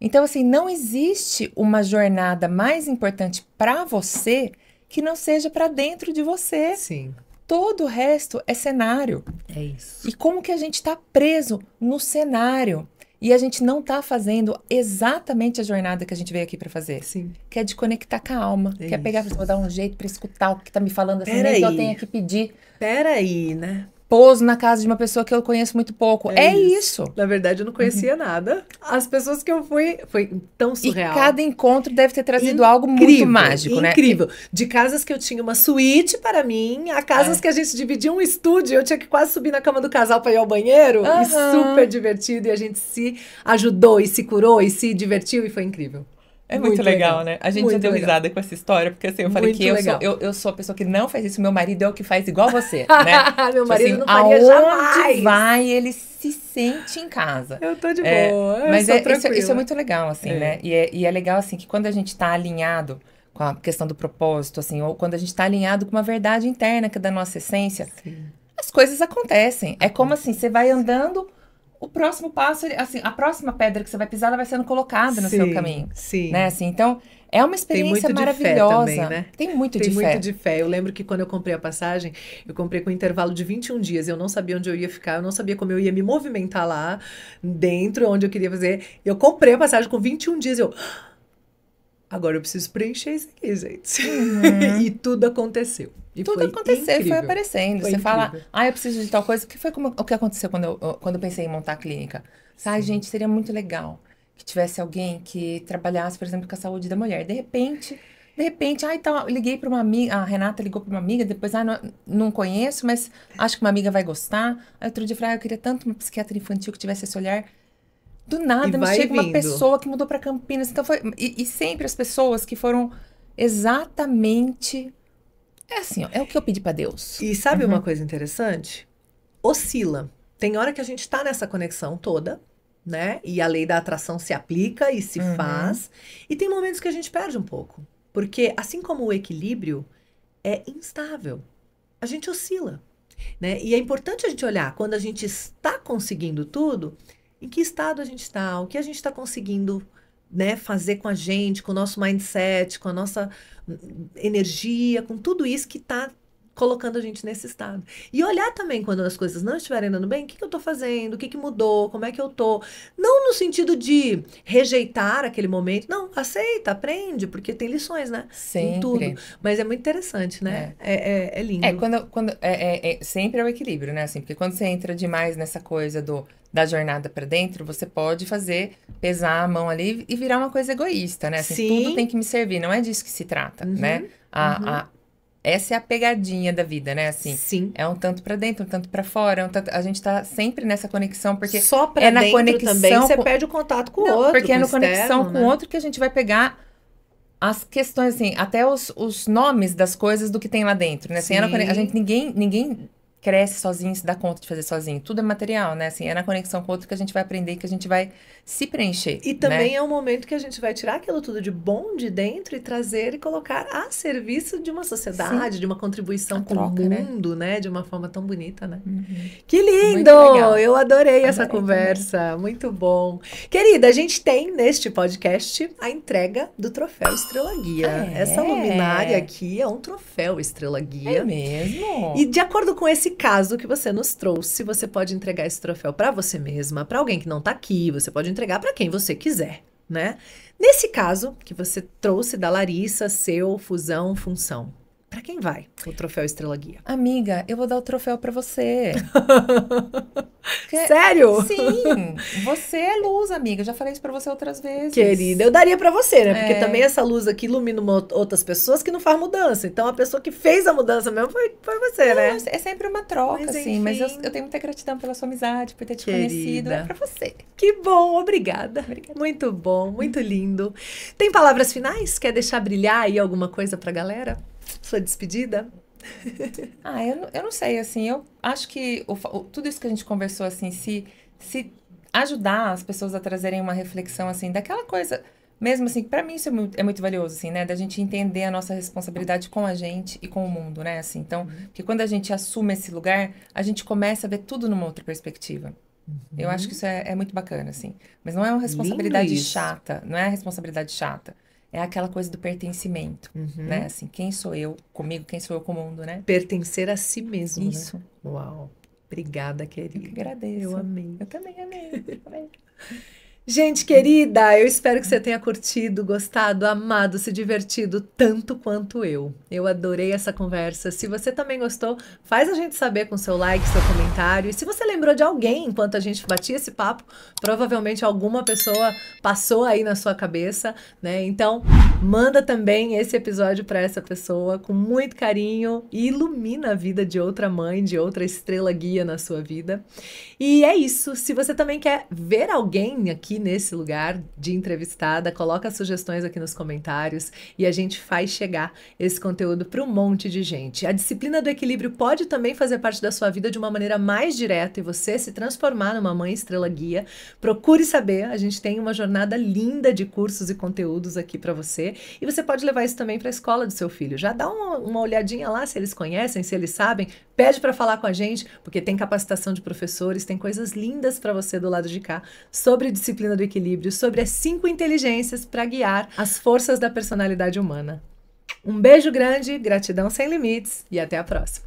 Então, assim, não existe uma jornada mais importante para você que não seja para dentro de você. Sim. Todo o resto é cenário. É isso. E como que a gente está preso no cenário e a gente não está fazendo exatamente a jornada que a gente veio aqui para fazer? Sim. Que é de conectar com a alma. É que é pegar, vou dar um jeito para escutar o que está me falando, assim, nem que eu tenha que pedir. Peraí, né? pôs na casa de uma pessoa que eu conheço muito pouco. É, é isso. isso. Na verdade, eu não conhecia uhum. nada. As pessoas que eu fui, foi tão surreal. E cada encontro deve ter trazido algo muito mágico, incrível. né? Incrível. De casas que eu tinha uma suíte para mim, a casas é. que a gente dividia um estúdio, eu tinha que quase subir na cama do casal para ir ao banheiro. Uhum. E super divertido. E a gente se ajudou e se curou e se divertiu e foi incrível. É muito, muito legal, legal, né? A gente muito já deu legal. risada com essa história, porque assim, eu falei muito que eu sou, eu, eu sou, a pessoa que não faz isso, meu marido é o que faz igual você, né? meu tipo marido não assim, não faria jamais. vai, ele se sente em casa. Eu tô de é, boa, eu Mas é, isso, é, isso, é muito legal, assim, é. né? E é, e é legal, assim, que quando a gente tá alinhado com a questão do propósito, assim, ou quando a gente tá alinhado com uma verdade interna que é da nossa essência, Sim. as coisas acontecem. É como assim, você vai andando o próximo passo, assim, a próxima pedra que você vai pisar, ela vai sendo colocada no sim, seu caminho. Sim. Né? Assim, então, é uma experiência maravilhosa. Também, né? Tem muito Tem de muito fé. de fé. Eu lembro que quando eu comprei a passagem, eu comprei com um intervalo de 21 dias. Eu não sabia onde eu ia ficar, eu não sabia como eu ia me movimentar lá dentro, onde eu queria fazer. Eu comprei a passagem com 21 dias. Eu agora eu preciso preencher isso aqui, gente. Uhum. e tudo aconteceu. E tudo foi aconteceu incrível. foi aparecendo. Foi você incrível. fala, ah, eu preciso de tal coisa. O que foi como, o que aconteceu quando eu, quando eu pensei em montar a clínica? Sai, gente, seria muito legal que tivesse alguém que trabalhasse, por exemplo, com a saúde da mulher. De repente, de repente, ah, então, liguei para uma amiga, a Renata ligou para uma amiga, depois, ah, não, não, conheço, mas acho que uma amiga vai gostar. Aí outro dia eu falei, ah, eu queria tanto uma psiquiatra infantil que tivesse esse olhar. Do nada me chega vindo. uma pessoa que mudou para Campinas. Então foi. E, e, sempre as pessoas que foram exatamente. É assim, ó, é o que eu pedi para Deus. E sabe uhum. uma coisa interessante? Oscila. Tem hora que a gente está nessa conexão toda, né? E a lei da atração se aplica e se uhum. faz. E tem momentos que a gente perde um pouco. Porque assim como o equilíbrio é instável, a gente oscila. Né? E é importante a gente olhar quando a gente está conseguindo tudo em que estado a gente está, o que a gente está conseguindo né, fazer com a gente, com o nosso mindset, com a nossa hum, energia, com tudo isso que está colocando a gente nesse estado. E olhar também quando as coisas não estiverem andando bem, o que, que eu estou fazendo, o que, que mudou, como é que eu estou. Não no sentido de rejeitar aquele momento, não, aceita, aprende, porque tem lições, né? Sempre. Em tudo. Mas é muito interessante, né? É, é, é, é lindo. É, quando, quando, é, é, é sempre é o equilíbrio, né? Assim, porque quando você entra demais nessa coisa do da jornada para dentro, você pode fazer, pesar a mão ali e virar uma coisa egoísta, né? Assim, Sim. tudo tem que me servir, não é disso que se trata, uhum, né? A, uhum. a, essa é a pegadinha da vida, né? Assim, Sim. é um tanto para dentro, um tanto para fora, é um tanto... a gente tá sempre nessa conexão porque só pra é na dentro conexão também você com... perde o contato com o outro, porque é na conexão externo, com o né? outro que a gente vai pegar as questões assim, até os, os nomes das coisas do que tem lá dentro, né? Assim, é na... a gente ninguém ninguém cresce sozinho, se dá conta de fazer sozinho. Tudo é material, né? Assim, é na conexão com o outro que a gente vai aprender, que a gente vai se preencher. E também né? é um momento que a gente vai tirar aquilo tudo de bom de dentro e trazer e colocar a serviço de uma sociedade, Sim. de uma contribuição para com o né? mundo, né? né? De uma forma tão bonita, né? Uhum. Que lindo! Eu adorei, adorei essa conversa. Também. Muito bom. Querida, a gente tem neste podcast a entrega do troféu Estrela Guia. Ah, é? Essa luminária aqui é um troféu Estrela Guia. É mesmo? E de acordo com esse nesse caso que você nos trouxe, você pode entregar esse troféu para você mesma, para alguém que não está aqui, você pode entregar para quem você quiser, né? Nesse caso que você trouxe da Larissa, seu, fusão, função, para quem vai o troféu Estrela Guia? Amiga, eu vou dar o troféu para você. que... Sério? Sim. Você é luz, amiga. Eu já falei isso para você outras vezes. Querida, eu daria para você, né? Porque é. também essa luz aqui ilumina outras pessoas que não faz mudança. Então a pessoa que fez a mudança mesmo foi, foi você, né? É sempre uma troca, mas, assim. Mas eu, eu, tenho muita gratidão pela sua amizade, por ter te Querida. conhecido. É para você. Que bom, obrigada. obrigada. Muito bom, muito lindo. Tem palavras finais? Quer deixar brilhar aí alguma coisa pra galera? Sua despedida? ah, eu, eu não sei, assim, eu acho que o, o, tudo isso que a gente conversou, assim, se, se ajudar as pessoas a trazerem uma reflexão, assim, daquela coisa, mesmo assim, para mim isso é muito, é muito, valioso, assim, né, da gente entender a nossa responsabilidade com a gente e com o mundo, né, assim, então, uhum. que quando a gente assume esse lugar, a gente começa a ver tudo numa outra perspectiva. Uhum. Eu acho uhum. que isso é, é, muito bacana, assim. Mas não é uma responsabilidade chata, não é a responsabilidade chata é aquela coisa do pertencimento, uhum. né? Assim, quem sou eu comigo, quem sou eu com o mundo, né? Pertencer a si mesmo. Né? Isso. Né? Uau. Obrigada, querida. Eu que agradeço. Eu amei. Eu também amei. Eu também. Gente querida, eu espero que você tenha curtido, gostado, amado, se divertido tanto quanto eu. Eu adorei essa conversa. Se você também gostou, faz a gente saber com seu like, seu comentário. E se você lembrou de alguém enquanto a gente batia esse papo, provavelmente alguma pessoa passou aí na sua cabeça, né? Então, manda também esse episódio para essa pessoa com muito carinho e ilumina a vida de outra mãe, de outra estrela guia na sua vida. E é isso. Se você também quer ver alguém aqui nesse lugar de entrevistada, coloca sugestões aqui nos comentários e a gente faz chegar esse conteúdo para um monte de gente. A disciplina do equilíbrio pode também fazer parte da sua vida de uma maneira mais direta e você se transformar numa mãe estrela guia. Procure saber, a gente tem uma jornada linda de cursos e conteúdos aqui para você e você pode levar isso também para a escola do seu filho. Já dá uma, uma olhadinha lá se eles conhecem, se eles sabem, Pede para falar com a gente, porque tem capacitação de professores, tem coisas lindas para você do lado de cá sobre disciplina do equilíbrio, sobre as cinco inteligências para guiar as forças da personalidade humana. Um beijo grande, gratidão sem limites e até a próxima.